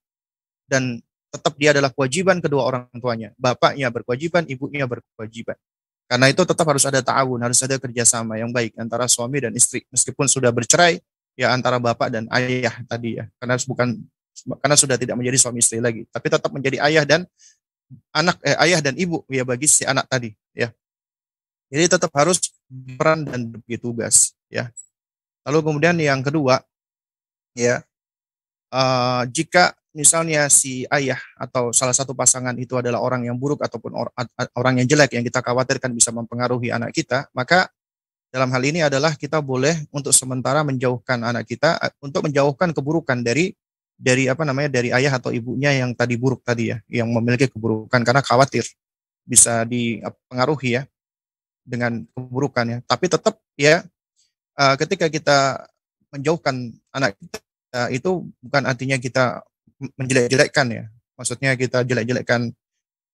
dan tetap dia adalah kewajiban kedua orang tuanya. Bapaknya berkewajiban, ibunya berkewajiban. Karena itu tetap harus ada ta'awun, harus ada kerjasama yang baik antara suami dan istri. Meskipun sudah bercerai, ya antara bapak dan ayah tadi ya. Karena bukan karena sudah tidak menjadi suami istri lagi, tapi tetap menjadi ayah dan anak eh, ayah dan ibu ya bagi si anak tadi ya. Jadi tetap harus peran dan berbagi tugas ya. Lalu kemudian yang kedua, ya uh, jika misalnya si ayah atau salah satu pasangan itu adalah orang yang buruk ataupun or, orang yang jelek yang kita khawatirkan bisa mempengaruhi anak kita, maka dalam hal ini adalah kita boleh untuk sementara menjauhkan anak kita untuk menjauhkan keburukan dari dari apa namanya dari ayah atau ibunya yang tadi buruk tadi ya, yang memiliki keburukan karena khawatir bisa dipengaruhi ya dengan keburukannya. Tapi tetap ya Eh, ketika kita menjauhkan anak kita itu bukan artinya kita menjelek-jelekkan ya. Maksudnya kita jelek-jelekkan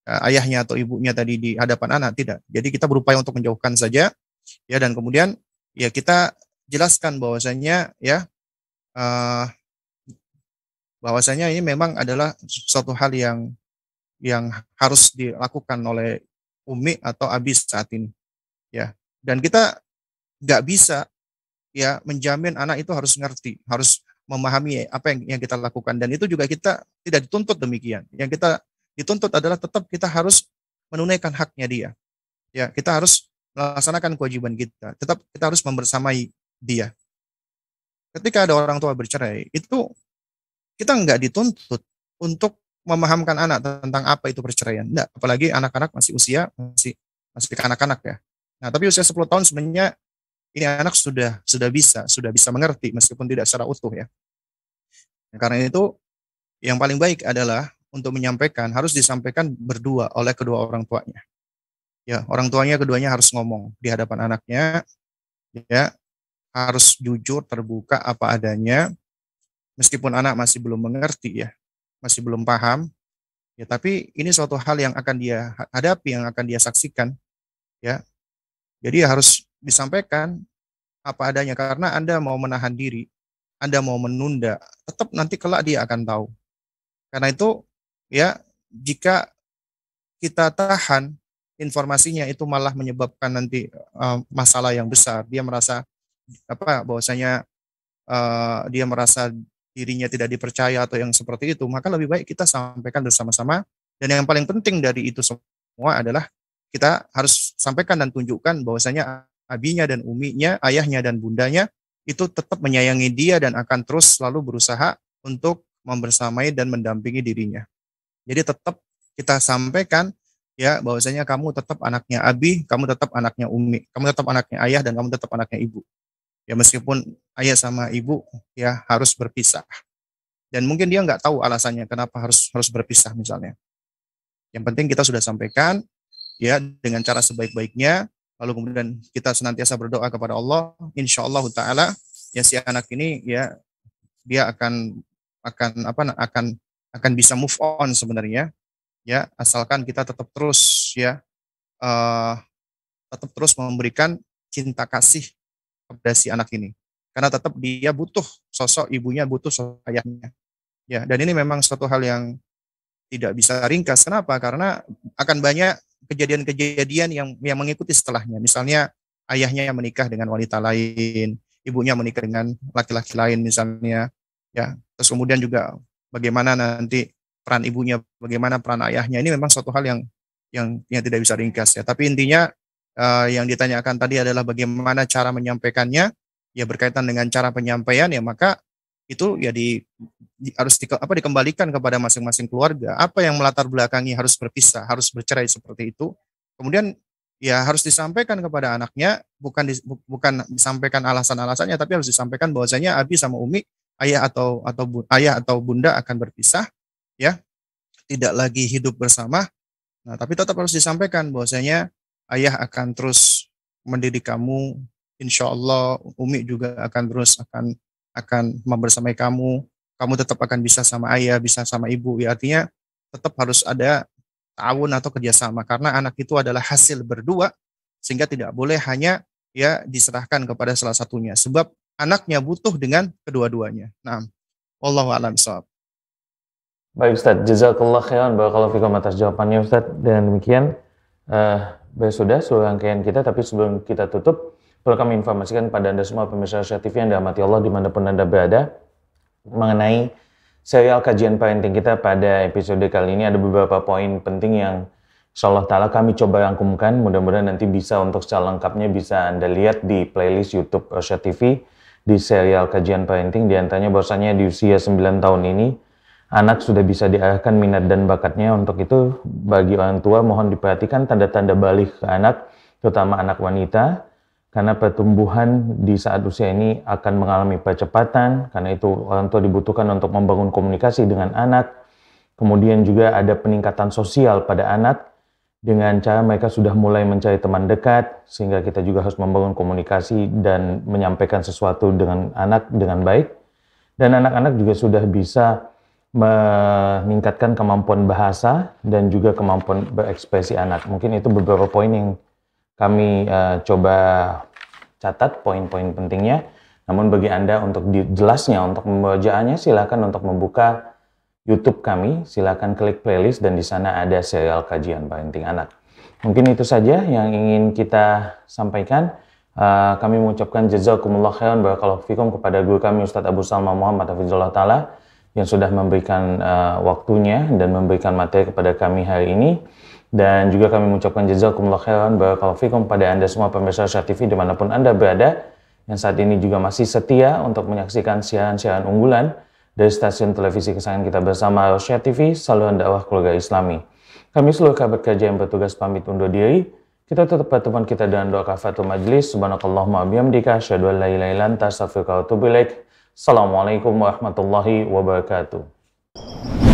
eh, ayahnya atau ibunya tadi di hadapan anak tidak. Jadi kita berupaya untuk menjauhkan saja ya dan kemudian ya kita jelaskan bahwasanya ya uh, bahwasanya ini memang adalah suatu hal yang yang harus dilakukan oleh umi atau abis saat ini ya dan kita nggak bisa ya menjamin anak itu harus ngerti, harus memahami apa yang, yang kita lakukan dan itu juga kita tidak dituntut demikian. Yang kita dituntut adalah tetap kita harus menunaikan haknya dia. Ya, kita harus melaksanakan kewajiban kita. Tetap kita harus membersamai dia. Ketika ada orang tua bercerai, itu kita nggak dituntut untuk memahamkan anak tentang apa itu perceraian. Enggak, apalagi anak-anak masih usia masih masih kanak-kanak ya. Nah, tapi usia 10 tahun sebenarnya ini anak sudah sudah bisa sudah bisa mengerti meskipun tidak secara utuh ya nah, karena itu yang paling baik adalah untuk menyampaikan harus disampaikan berdua oleh kedua orang tuanya ya orang tuanya keduanya harus ngomong di hadapan anaknya ya harus jujur terbuka apa adanya meskipun anak masih belum mengerti ya masih belum paham ya tapi ini suatu hal yang akan dia hadapi yang akan dia saksikan ya jadi harus disampaikan apa adanya karena Anda mau menahan diri, Anda mau menunda, tetap nanti kelak dia akan tahu. Karena itu ya jika kita tahan informasinya itu malah menyebabkan nanti uh, masalah yang besar. Dia merasa apa bahwasanya uh, dia merasa dirinya tidak dipercaya atau yang seperti itu, maka lebih baik kita sampaikan bersama-sama dan yang paling penting dari itu semua adalah kita harus sampaikan dan tunjukkan bahwasanya abinya dan uminya, ayahnya dan bundanya, itu tetap menyayangi dia dan akan terus selalu berusaha untuk membersamai dan mendampingi dirinya. Jadi tetap kita sampaikan ya bahwasanya kamu tetap anaknya abi, kamu tetap anaknya umi, kamu tetap anaknya ayah dan kamu tetap anaknya ibu. Ya meskipun ayah sama ibu ya harus berpisah. Dan mungkin dia nggak tahu alasannya kenapa harus harus berpisah misalnya. Yang penting kita sudah sampaikan ya dengan cara sebaik-baiknya lalu kemudian kita senantiasa berdoa kepada Allah insya Allah taala ya si anak ini ya dia akan akan apa akan akan bisa move on sebenarnya ya asalkan kita tetap terus ya uh, tetap terus memberikan cinta kasih kepada si anak ini karena tetap dia butuh sosok ibunya butuh sosok ayahnya ya dan ini memang suatu hal yang tidak bisa ringkas kenapa karena akan banyak kejadian-kejadian yang yang mengikuti setelahnya. Misalnya ayahnya yang menikah dengan wanita lain, ibunya menikah dengan laki-laki lain misalnya, ya. Terus kemudian juga bagaimana nanti peran ibunya, bagaimana peran ayahnya. Ini memang suatu hal yang yang yang tidak bisa ringkas ya. Tapi intinya uh, yang ditanyakan tadi adalah bagaimana cara menyampaikannya ya berkaitan dengan cara penyampaian ya maka itu ya di, di harus di, apa dikembalikan kepada masing-masing keluarga apa yang melatar belakangi harus berpisah harus bercerai seperti itu kemudian ya harus disampaikan kepada anaknya bukan di, bukan disampaikan alasan-alasannya tapi harus disampaikan bahwasanya abi sama umi ayah atau atau bu, ayah atau bunda akan berpisah ya tidak lagi hidup bersama nah tapi tetap harus disampaikan bahwasanya ayah akan terus mendidik kamu insya Allah Umi juga akan terus akan akan membersamai kamu, kamu tetap akan bisa sama ayah, bisa sama ibu. Ya artinya tetap harus ada tahun atau kerjasama karena anak itu adalah hasil berdua sehingga tidak boleh hanya ya diserahkan kepada salah satunya sebab anaknya butuh dengan kedua-duanya. Nah, Allah alam sahab. Baik Ustaz, jazakallah khairan barakallahu fikum atas jawabannya Ustaz. Dan demikian eh, sudah seluruh rangkaian kita tapi sebelum kita tutup Perlu kami informasikan pada Anda semua pemirsa Asia TV yang dihormati Allah dimanapun Anda berada mengenai serial kajian parenting kita pada episode kali ini ada beberapa poin penting yang Insyaallah Allah Ta'ala kami coba rangkumkan mudah-mudahan nanti bisa untuk secara lengkapnya bisa Anda lihat di playlist Youtube Asia TV di serial kajian parenting diantaranya bahwasanya di usia 9 tahun ini anak sudah bisa diarahkan minat dan bakatnya untuk itu bagi orang tua mohon diperhatikan tanda-tanda balik ke anak terutama anak wanita karena pertumbuhan di saat usia ini akan mengalami percepatan, karena itu orang tua dibutuhkan untuk membangun komunikasi dengan anak. Kemudian juga ada peningkatan sosial pada anak dengan cara mereka sudah mulai mencari teman dekat, sehingga kita juga harus membangun komunikasi dan menyampaikan sesuatu dengan anak dengan baik. Dan anak-anak juga sudah bisa meningkatkan kemampuan bahasa dan juga kemampuan berekspresi anak. Mungkin itu beberapa poin yang kami uh, coba catat poin-poin pentingnya. Namun bagi Anda untuk jelasnya, untuk membacaannya silakan untuk membuka YouTube kami, silakan klik playlist dan di sana ada serial kajian parenting anak. Mungkin itu saja yang ingin kita sampaikan. Uh, kami mengucapkan jazakumullah khairan barakallahu fikum kepada guru kami Ustadz Abu Salma Muhammad Hafizullah Ta'ala yang sudah memberikan uh, waktunya dan memberikan materi kepada kami hari ini. Dan juga kami mengucapkan jazakumullah khairan barakallahu fikum pada Anda semua pemirsa Syah TV dimanapun Anda berada yang saat ini juga masih setia untuk menyaksikan siaran-siaran unggulan dari stasiun televisi kesayangan kita bersama Syah TV, saluran dakwah keluarga islami. Kami seluruh kabar kerja yang bertugas pamit undur diri. Kita tetap pertemuan kita dengan doa kafatul majlis. Subhanakallahumma bihamdika asyhadu an la ilai illa Assalamualaikum warahmatullahi wabarakatuh.